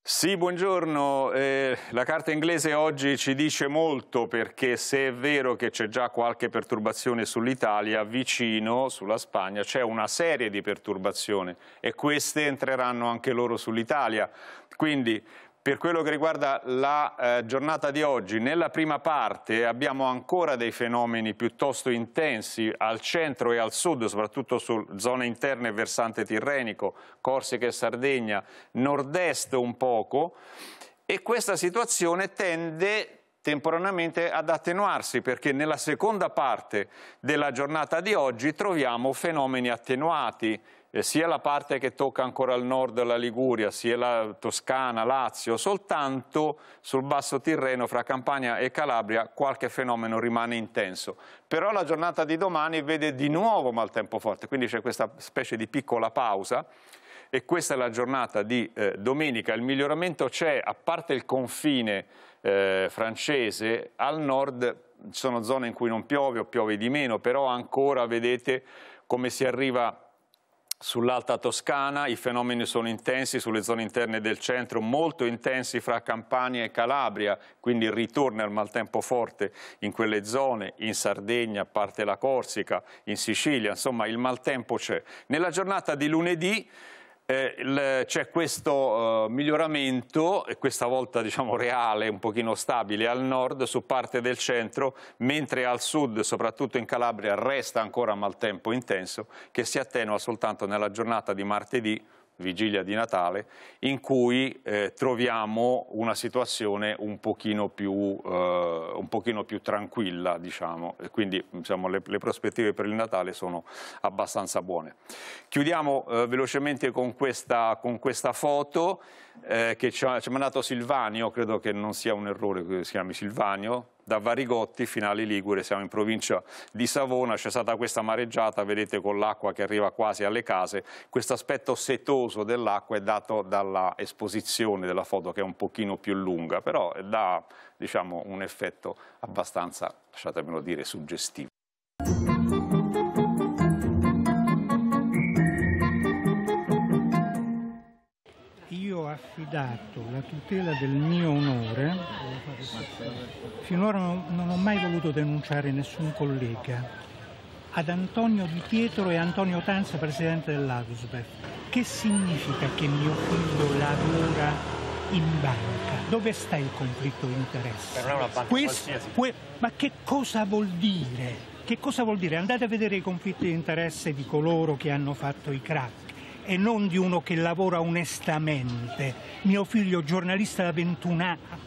Sì, buongiorno. Eh, la carta inglese oggi ci dice molto perché se è vero che c'è già qualche perturbazione sull'Italia, vicino, sulla Spagna, c'è una serie di perturbazioni e queste entreranno anche loro sull'Italia. Quindi per quello che riguarda la eh, giornata di oggi, nella prima parte abbiamo ancora dei fenomeni piuttosto intensi al centro e al sud, soprattutto su zone interne e versante tirrenico, Corsica e Sardegna, nord-est un poco, e questa situazione tende temporaneamente ad attenuarsi perché nella seconda parte della giornata di oggi troviamo fenomeni attenuati eh, sia la parte che tocca ancora al nord la Liguria, sia la Toscana, Lazio, soltanto sul basso Tirreno fra Campania e Calabria qualche fenomeno rimane intenso. Però la giornata di domani vede di nuovo maltempo forte, quindi c'è questa specie di piccola pausa e questa è la giornata di eh, domenica. Il miglioramento c'è, a parte il confine eh, francese, al nord ci sono zone in cui non piove o piove di meno, però ancora vedete come si arriva Sull'Alta Toscana i fenomeni sono intensi sulle zone interne del centro, molto intensi fra Campania e Calabria, quindi il ritorno al maltempo forte in quelle zone, in Sardegna, a parte la Corsica, in Sicilia, insomma il maltempo c'è. Nella giornata di lunedì eh, c'è questo eh, miglioramento, questa volta diciamo reale, un pochino stabile al nord, su parte del centro, mentre al sud, soprattutto in Calabria, resta ancora maltempo intenso che si attenua soltanto nella giornata di martedì vigilia di Natale, in cui eh, troviamo una situazione un pochino più, eh, un pochino più tranquilla, diciamo, e quindi diciamo, le, le, prospettive per il Natale sono abbastanza buone. Chiudiamo eh, velocemente con questa, con questa foto, eh, che ci ha, ci ha mandato Silvanio, credo che non sia un errore che si chiami Silvanio, da Varigotti finale Ligure, siamo in provincia di Savona, c'è stata questa mareggiata, vedete con l'acqua che arriva quasi alle case, questo aspetto setoso dell'acqua è dato dalla esposizione della foto che è un pochino più lunga, però dà diciamo, un effetto abbastanza, lasciatemelo dire, suggestivo. io ho affidato la tutela del mio onore, finora non ho mai voluto denunciare nessun collega, ad Antonio Di Pietro e Antonio Tanza, presidente dell'Adusbef. Che significa che mio figlio lavora in banca? Dove sta il conflitto di interesse? Per una banca Questo, que ma che cosa vuol dire? Che cosa vuol dire? Andate a vedere i conflitti di interesse di coloro che hanno fatto i crack e non di uno che lavora onestamente. Mio figlio giornalista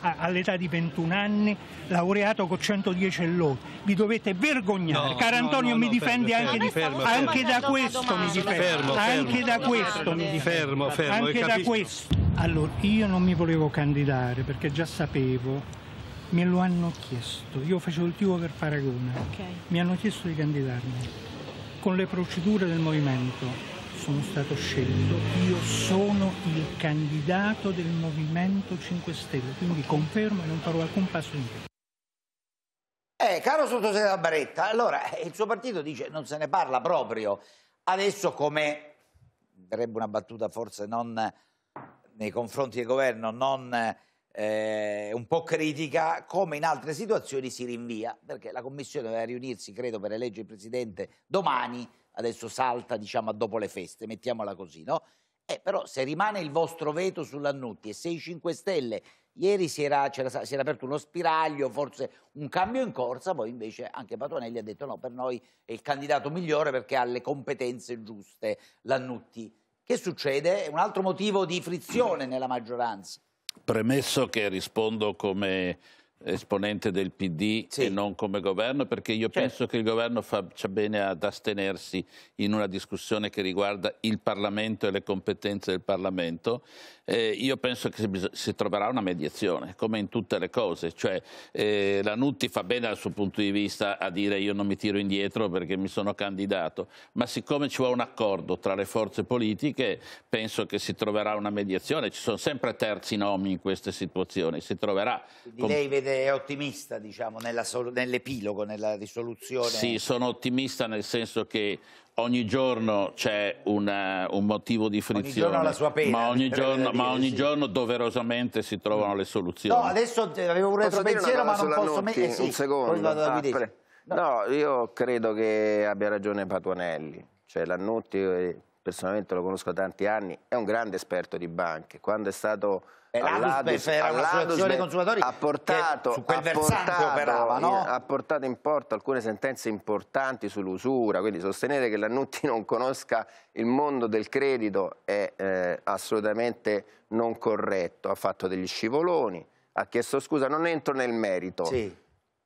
all'età di 21 anni, laureato con 110 e Vi dovete vergognare. No, Caro Antonio no, no, mi difendi fermo, anche, fermo, di, fermo, anche da questo mi difendo. Anche da questo mi difendo. Anche da questo. Allora, io non mi volevo candidare perché già sapevo me lo hanno chiesto, io facevo il tipo per Paragona, okay. mi hanno chiesto di candidarmi con le procedure del movimento, sono stato scelto, io sono il candidato del Movimento 5 Stelle, quindi confermo e non farò alcun passo in più. Eh, caro sottosegretario Baretta, allora eh, il suo partito dice non se ne parla proprio. Adesso come darebbe una battuta forse non nei confronti del governo, non eh, un po' critica, come in altre situazioni si rinvia, perché la Commissione doveva riunirsi, credo, per eleggere il Presidente domani, adesso salta diciamo, dopo le feste, mettiamola così, no? Eh, però se rimane il vostro veto sull'Annutti e se i 5 Stelle ieri si era, era, si era, aperto uno spiraglio, forse un cambio in corsa, poi invece anche Patonelli ha detto no, per noi è il candidato migliore perché ha le competenze giuste, l'Annutti. Che succede? È un altro motivo di frizione nella maggioranza. Premesso che rispondo come esponente del PD sì. e non come governo, perché io certo. penso che il governo faccia bene ad astenersi in una discussione che riguarda il Parlamento e le competenze del Parlamento. Eh, io penso che si, troverà una mediazione, come in tutte le cose. Cioè, eh, la Nutti fa bene dal suo punto di vista a dire io non mi tiro indietro perché mi sono candidato, ma siccome ci vuole un accordo tra le forze politiche, penso che si troverà una mediazione. Ci sono sempre terzi nomi in queste situazioni, si troverà... Quindi lei vede dire, è ottimista diciamo, nell'epilogo, nella, nell nella risoluzione? Sì, sono ottimista nel senso che ogni giorno c'è un eh, motivo di frizione. Ogni giorno la sua pena. Ma ogni, giorno, ma ogni sì. giorno, doverosamente si trovano le soluzioni. No, adesso avevo un retropensiero ma non posso... mettere... eh, sì, un secondo. Ah, no. no, io credo che abbia ragione Patuanelli. Cioè Lannutti eh, personalmente lo conosco da tanti anni, è un grande esperto di banche. Quando è stato all'Adus, all'Adus dei consumatori ha portato, su quel ha, portato, operava, no? ha portato in porto alcune sentenze importanti sull'usura, quindi sostenere che Lannutti non conosca il mondo del credito è eh, assolutamente non corretto, ha fatto degli scivoloni, ha chiesto scusa, non entro nel merito, sì.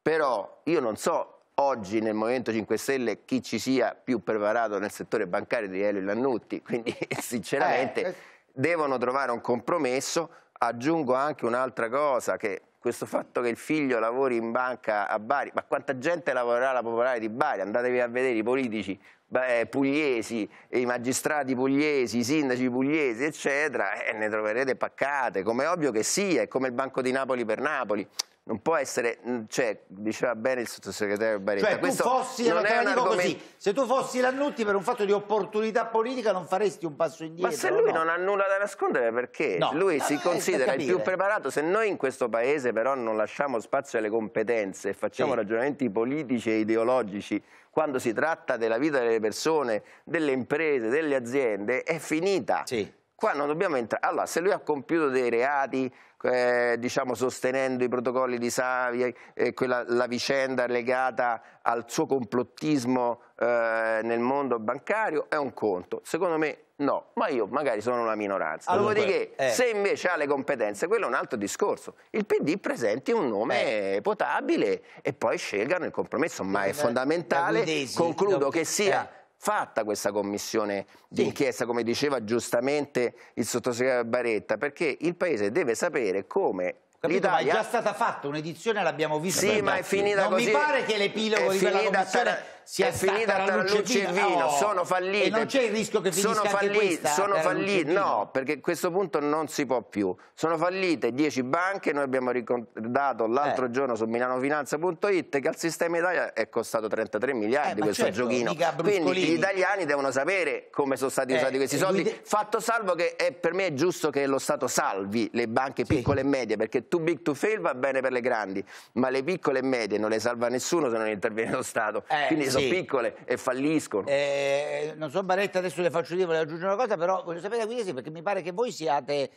però io non so oggi nel Movimento 5 Stelle chi ci sia più preparato nel settore bancario di Elio Lannutti, [laughs] quindi eh, sinceramente eh. devono trovare un compromesso. Aggiungo anche un'altra cosa che questo fatto che il figlio lavori in banca a Bari, ma quanta gente lavorerà alla Popolare di Bari? Andatevi a vedere i politici beh, eh, pugliesi, i magistrati pugliesi, i sindaci pugliesi, eccetera, e ne troverete paccate, come ovvio che sia, è come il Banco di Napoli per Napoli non può essere, mm, cioè, diceva bene il sottosegretario Baretta. Cioè, Questo fossi, non è un argomento... così, se tu fossi Lannutti per un fatto di opportunità politica non faresti un passo indietro. Ma se lui no? non ha nulla da nascondere perché no. lui eh, si ma eh, considera il più preparato, se noi in questo paese però non lasciamo spazio alle competenze e facciamo sì. ragionamenti politici e ideologici quando si tratta della vita delle persone, delle imprese, delle aziende, è finita. Sì. Qua non dobbiamo entrare. Allora, se lui ha compiuto dei reati, eh, diciamo, sostenendo i protocolli di Savia, eh, quella, la vicenda legata al suo complottismo eh, nel mondo bancario, è un conto. Secondo me no, ma io magari sono una minoranza. Allora, Dopodiché, eh. se invece ha le competenze, quello è un altro discorso. Il PD presenti un nome eh. potabile e poi scelgano il compromesso, ma è eh, fondamentale, concludo, che sia eh fatta questa commissione sì. d'inchiesta, come diceva giustamente il sottosegretario Baretta, perché il Paese deve sapere come Capito, ma è già stata fatta un'edizione, l'abbiamo vista. Sì, ma è finita non così. Non mi pare che l'epilogo di quella commissione si è finita la luce e vino, oh, sono fallite. E non c'è il rischio che finisca sono fallite, questa, Sono fallite, no, perché a questo punto non si può più. Sono fallite 10 banche, noi abbiamo ricordato l'altro eh. giorno su milanofinanza.it che al sistema Italia è costato 33 miliardi eh, questo certo, giochino. Quindi gli italiani devono sapere come sono stati eh, usati questi soldi, guide... fatto salvo che è, per me è giusto che lo Stato salvi le banche sì. piccole e medie, perché too big to fail va bene per le grandi, ma le piccole e medie non le salva nessuno se non interviene lo Stato. Eh, Quindi imprese sì. piccole e falliscono. Eh, non so Baretta, adesso le faccio dire, volevo aggiungere una cosa, però voglio sapere da Guinness perché mi pare che voi siate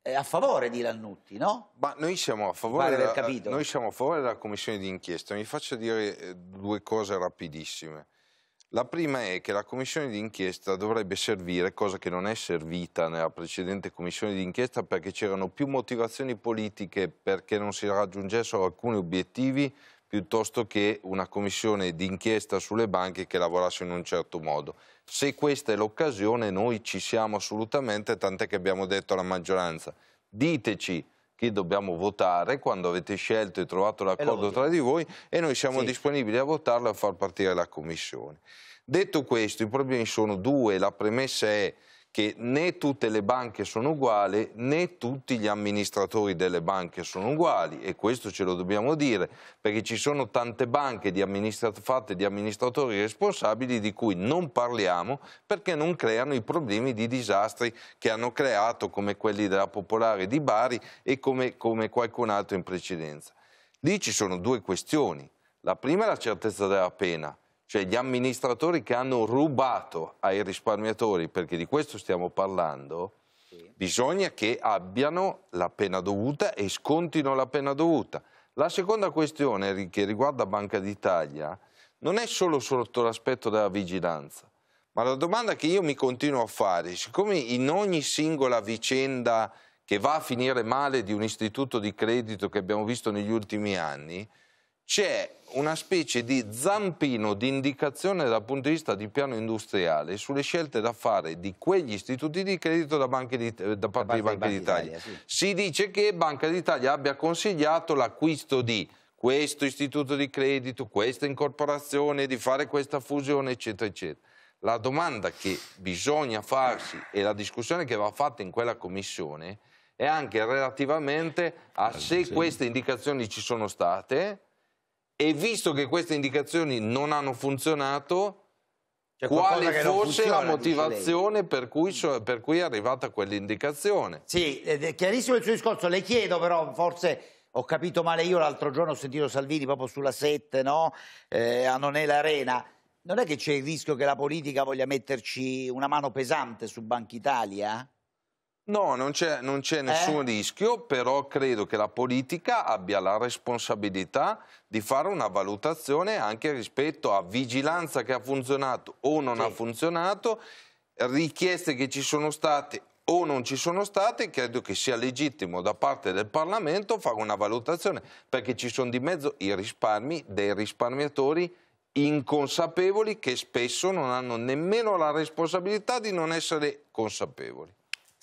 eh, a favore di Lannutti, no? Ma noi siamo a favore, vale della, noi siamo a favore della commissione d'inchiesta. Mi faccio dire eh, due cose rapidissime. La prima è che la commissione d'inchiesta dovrebbe servire, cosa che non è servita nella precedente commissione d'inchiesta, perché c'erano più motivazioni politiche perché non si raggiungessero alcuni obiettivi, piuttosto che una commissione d'inchiesta sulle banche che lavorasse in un certo modo. Se questa è l'occasione noi ci siamo assolutamente, tant'è che abbiamo detto alla maggioranza, diteci chi dobbiamo votare quando avete scelto e trovato l'accordo tra di voi e noi siamo sì. disponibili a votarlo e a far partire la commissione. Detto questo, i problemi sono due, la premessa è che né tutte le banche sono uguali né tutti gli amministratori delle banche sono uguali e questo ce lo dobbiamo dire perché ci sono tante banche di fatte di amministratori responsabili di cui non parliamo perché non creano i problemi di disastri che hanno creato come quelli della Popolare di Bari e come, come qualcun altro in precedenza. Lì ci sono due questioni. La prima è la certezza della pena, cioè gli amministratori che hanno rubato ai risparmiatori, perché di questo stiamo parlando, sì. bisogna che abbiano la pena dovuta e scontino la pena dovuta. La seconda questione che riguarda Banca d'Italia non è solo sotto l'aspetto della vigilanza, ma la domanda che io mi continuo a fare, siccome in ogni singola vicenda che va a finire male di un istituto di credito che abbiamo visto negli ultimi anni, c'è una specie di zampino di indicazione dal punto di vista di piano industriale sulle scelte da fare di quegli istituti di credito da, di, eh, da parte da di Banca d'Italia. Sì. Si dice che Banca d'Italia abbia consigliato l'acquisto di questo istituto di credito, questa incorporazione, di fare questa fusione, eccetera, eccetera. La domanda che bisogna farsi e la discussione che va fatta in quella commissione è anche relativamente a ah, se queste indicazioni ci sono state, e visto che queste indicazioni non hanno funzionato, quale fosse funziona, la motivazione per cui, per cui, è arrivata quell'indicazione. Sì, è eh, eh, chiarissimo il suo discorso, le chiedo però forse... Ho capito male io l'altro giorno ho sentito Salvini proprio sulla 7, no? Eh, a Non è l'arena. Non è che c'è il rischio che la politica voglia metterci una mano pesante su Banca Italia? No, non c'è, nessun eh? rischio, però credo che la politica abbia la responsabilità di fare una valutazione anche rispetto a vigilanza che ha funzionato o non sì. ha funzionato, richieste che ci sono state o non ci sono state, credo che sia legittimo da parte del Parlamento fare una valutazione, perché ci sono di mezzo i risparmi dei risparmiatori inconsapevoli che spesso non hanno nemmeno la responsabilità di non essere consapevoli.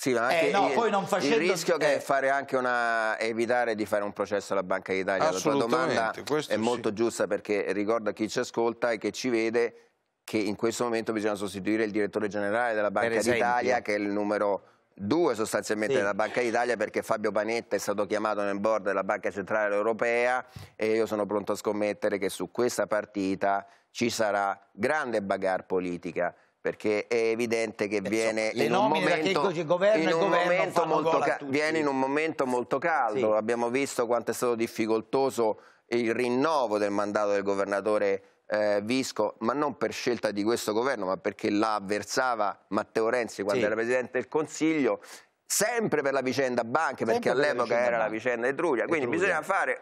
Sì, ma anche eh, no, il, poi non facendo... il rischio che eh. fare anche una evitare di fare un processo alla Banca d'Italia. La tua domanda è molto giusta perché ricorda chi ci ascolta e che ci vede che in questo momento bisogna sostituire il direttore generale della Banca d'Italia, che è il numero due sostanzialmente sì. della Banca d'Italia, perché Fabio Panetta è stato chiamato nel board della Banca Centrale Europea e io sono pronto a scommettere che su questa partita ci sarà grande bagarre politica perché è evidente che viene, in un, momento, molto caldo. viene in un momento molto caldo, abbiamo visto quanto è stato difficoltoso il rinnovo del mandato del governatore eh, Visco, ma non per scelta di questo governo, ma perché la avversava Matteo Renzi quando sì. era Presidente del Consiglio sempre per la vicenda banche, sempre perché all'epoca era banca. la vicenda Etruria, quindi Etruria. bisogna fare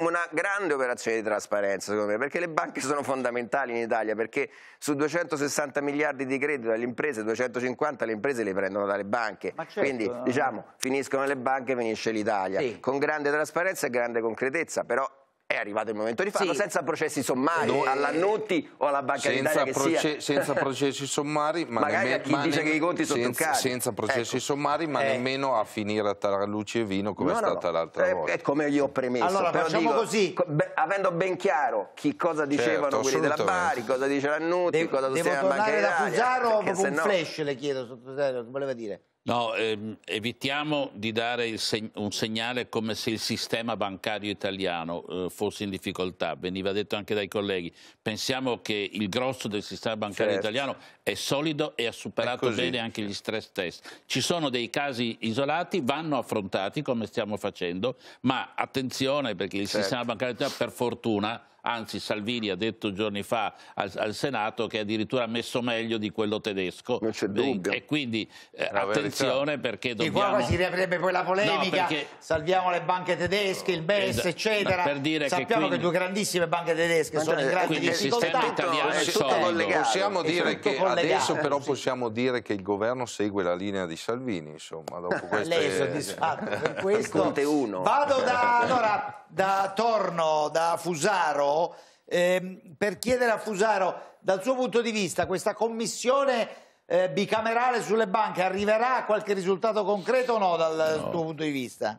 una grande operazione di trasparenza, secondo me, perché le banche sono fondamentali in Italia, perché su 260 miliardi di credito alle imprese, 250 le imprese li prendono dalle banche. Certo, Quindi, eh. diciamo, finiscono le banche, finisce l'Italia. Sì. Con grande trasparenza e grande concretezza, però è arrivato il momento di farlo sì. senza processi sommari no, alla Nutti o alla Banca senza d'Italia proce- senza [laughs] processi sommari ma magari a chi ma dice che i conti sono senza, truccati senza processi ecco. sommari ma eh. nemmeno a finire a Taraluci e Vino come no, è stata l'altra eh, volta è come gli ho premesso allora Però facciamo dico, così beh, avendo ben chiaro chi cosa certo, dicevano certo, quelli della Bari cosa dice la Nutti De- cosa sostiene la Banca d'Italia devo tornare da Fusaro un flash le chiedo sottosegretario che voleva dire No, ehm, evitiamo di dare seg un segnale come se il sistema bancario italiano eh, fosse in difficoltà, veniva detto anche dai colleghi. Pensiamo che il grosso del sistema bancario certo. italiano è solido e ha superato bene anche gli stress test. Ci sono dei casi isolati, vanno affrontati come stiamo facendo, ma attenzione perché il certo. sistema bancario italiano per fortuna anzi Salvini ha detto giorni fa al, al Senato che è addirittura messo meglio di quello tedesco. Non c'è dubbio. E quindi eh, attenzione perché dobbiamo... E qua si riaprirebbe poi la polemica, no, perché... salviamo le banche tedesche, il BES, esatto. eccetera. Per dire Sappiamo che, quindi... che due grandissime banche tedesche sono in grande difficoltà. Italiano è tutto collegato. Possiamo dire che adesso però possiamo dire che il governo segue la linea di Salvini, insomma, dopo queste... [laughs] Lei è soddisfatto per [laughs] questo? Conte 1. Vado da, allora, da Torno, da Fusaro, ehm, per chiedere a Fusaro, dal suo punto di vista, questa commissione eh, bicamerale sulle banche arriverà a qualche risultato concreto o no dal no. tuo punto di vista?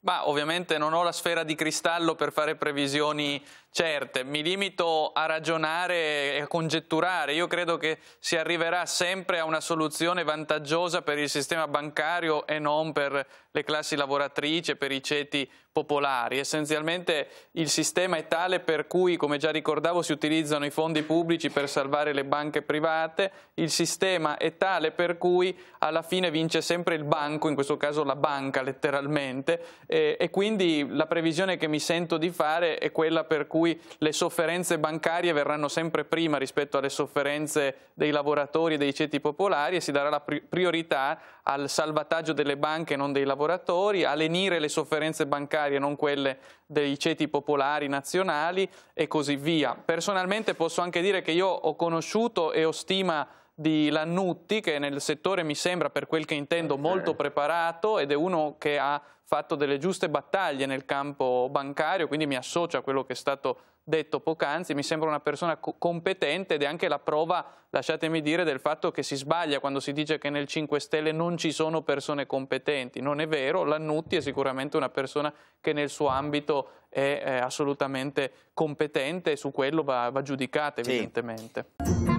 Ma ovviamente non ho la sfera di cristallo per fare previsioni certe, mi limito a ragionare e a congetturare. Io credo che si arriverà sempre a una soluzione vantaggiosa per il sistema bancario e non per le classi lavoratrici e per i ceti popolari. Essenzialmente il sistema è tale per cui, come già ricordavo, si utilizzano i fondi pubblici per salvare le banche private, il sistema è tale per cui alla fine vince sempre il banco, in questo caso la banca letteralmente, e, e quindi la previsione che mi sento di fare è quella per cui cui le sofferenze bancarie verranno sempre prima rispetto alle sofferenze dei lavoratori e dei ceti popolari e si darà la priorità al salvataggio delle banche non dei lavoratori, a lenire le sofferenze bancarie non quelle dei ceti popolari nazionali e così via. Personalmente posso anche dire che io ho conosciuto e ho stima di Lannutti che nel settore mi sembra per quel che intendo molto preparato ed è uno che ha fatto delle giuste battaglie nel campo bancario, quindi mi associo a quello che è stato detto poc'anzi, mi sembra una persona co competente ed è anche la prova, lasciatemi dire, del fatto che si sbaglia quando si dice che nel 5 Stelle non ci sono persone competenti. Non è vero, Lannutti è sicuramente una persona che nel suo ambito è, è assolutamente competente e su quello va, va giudicata evidentemente. Sì.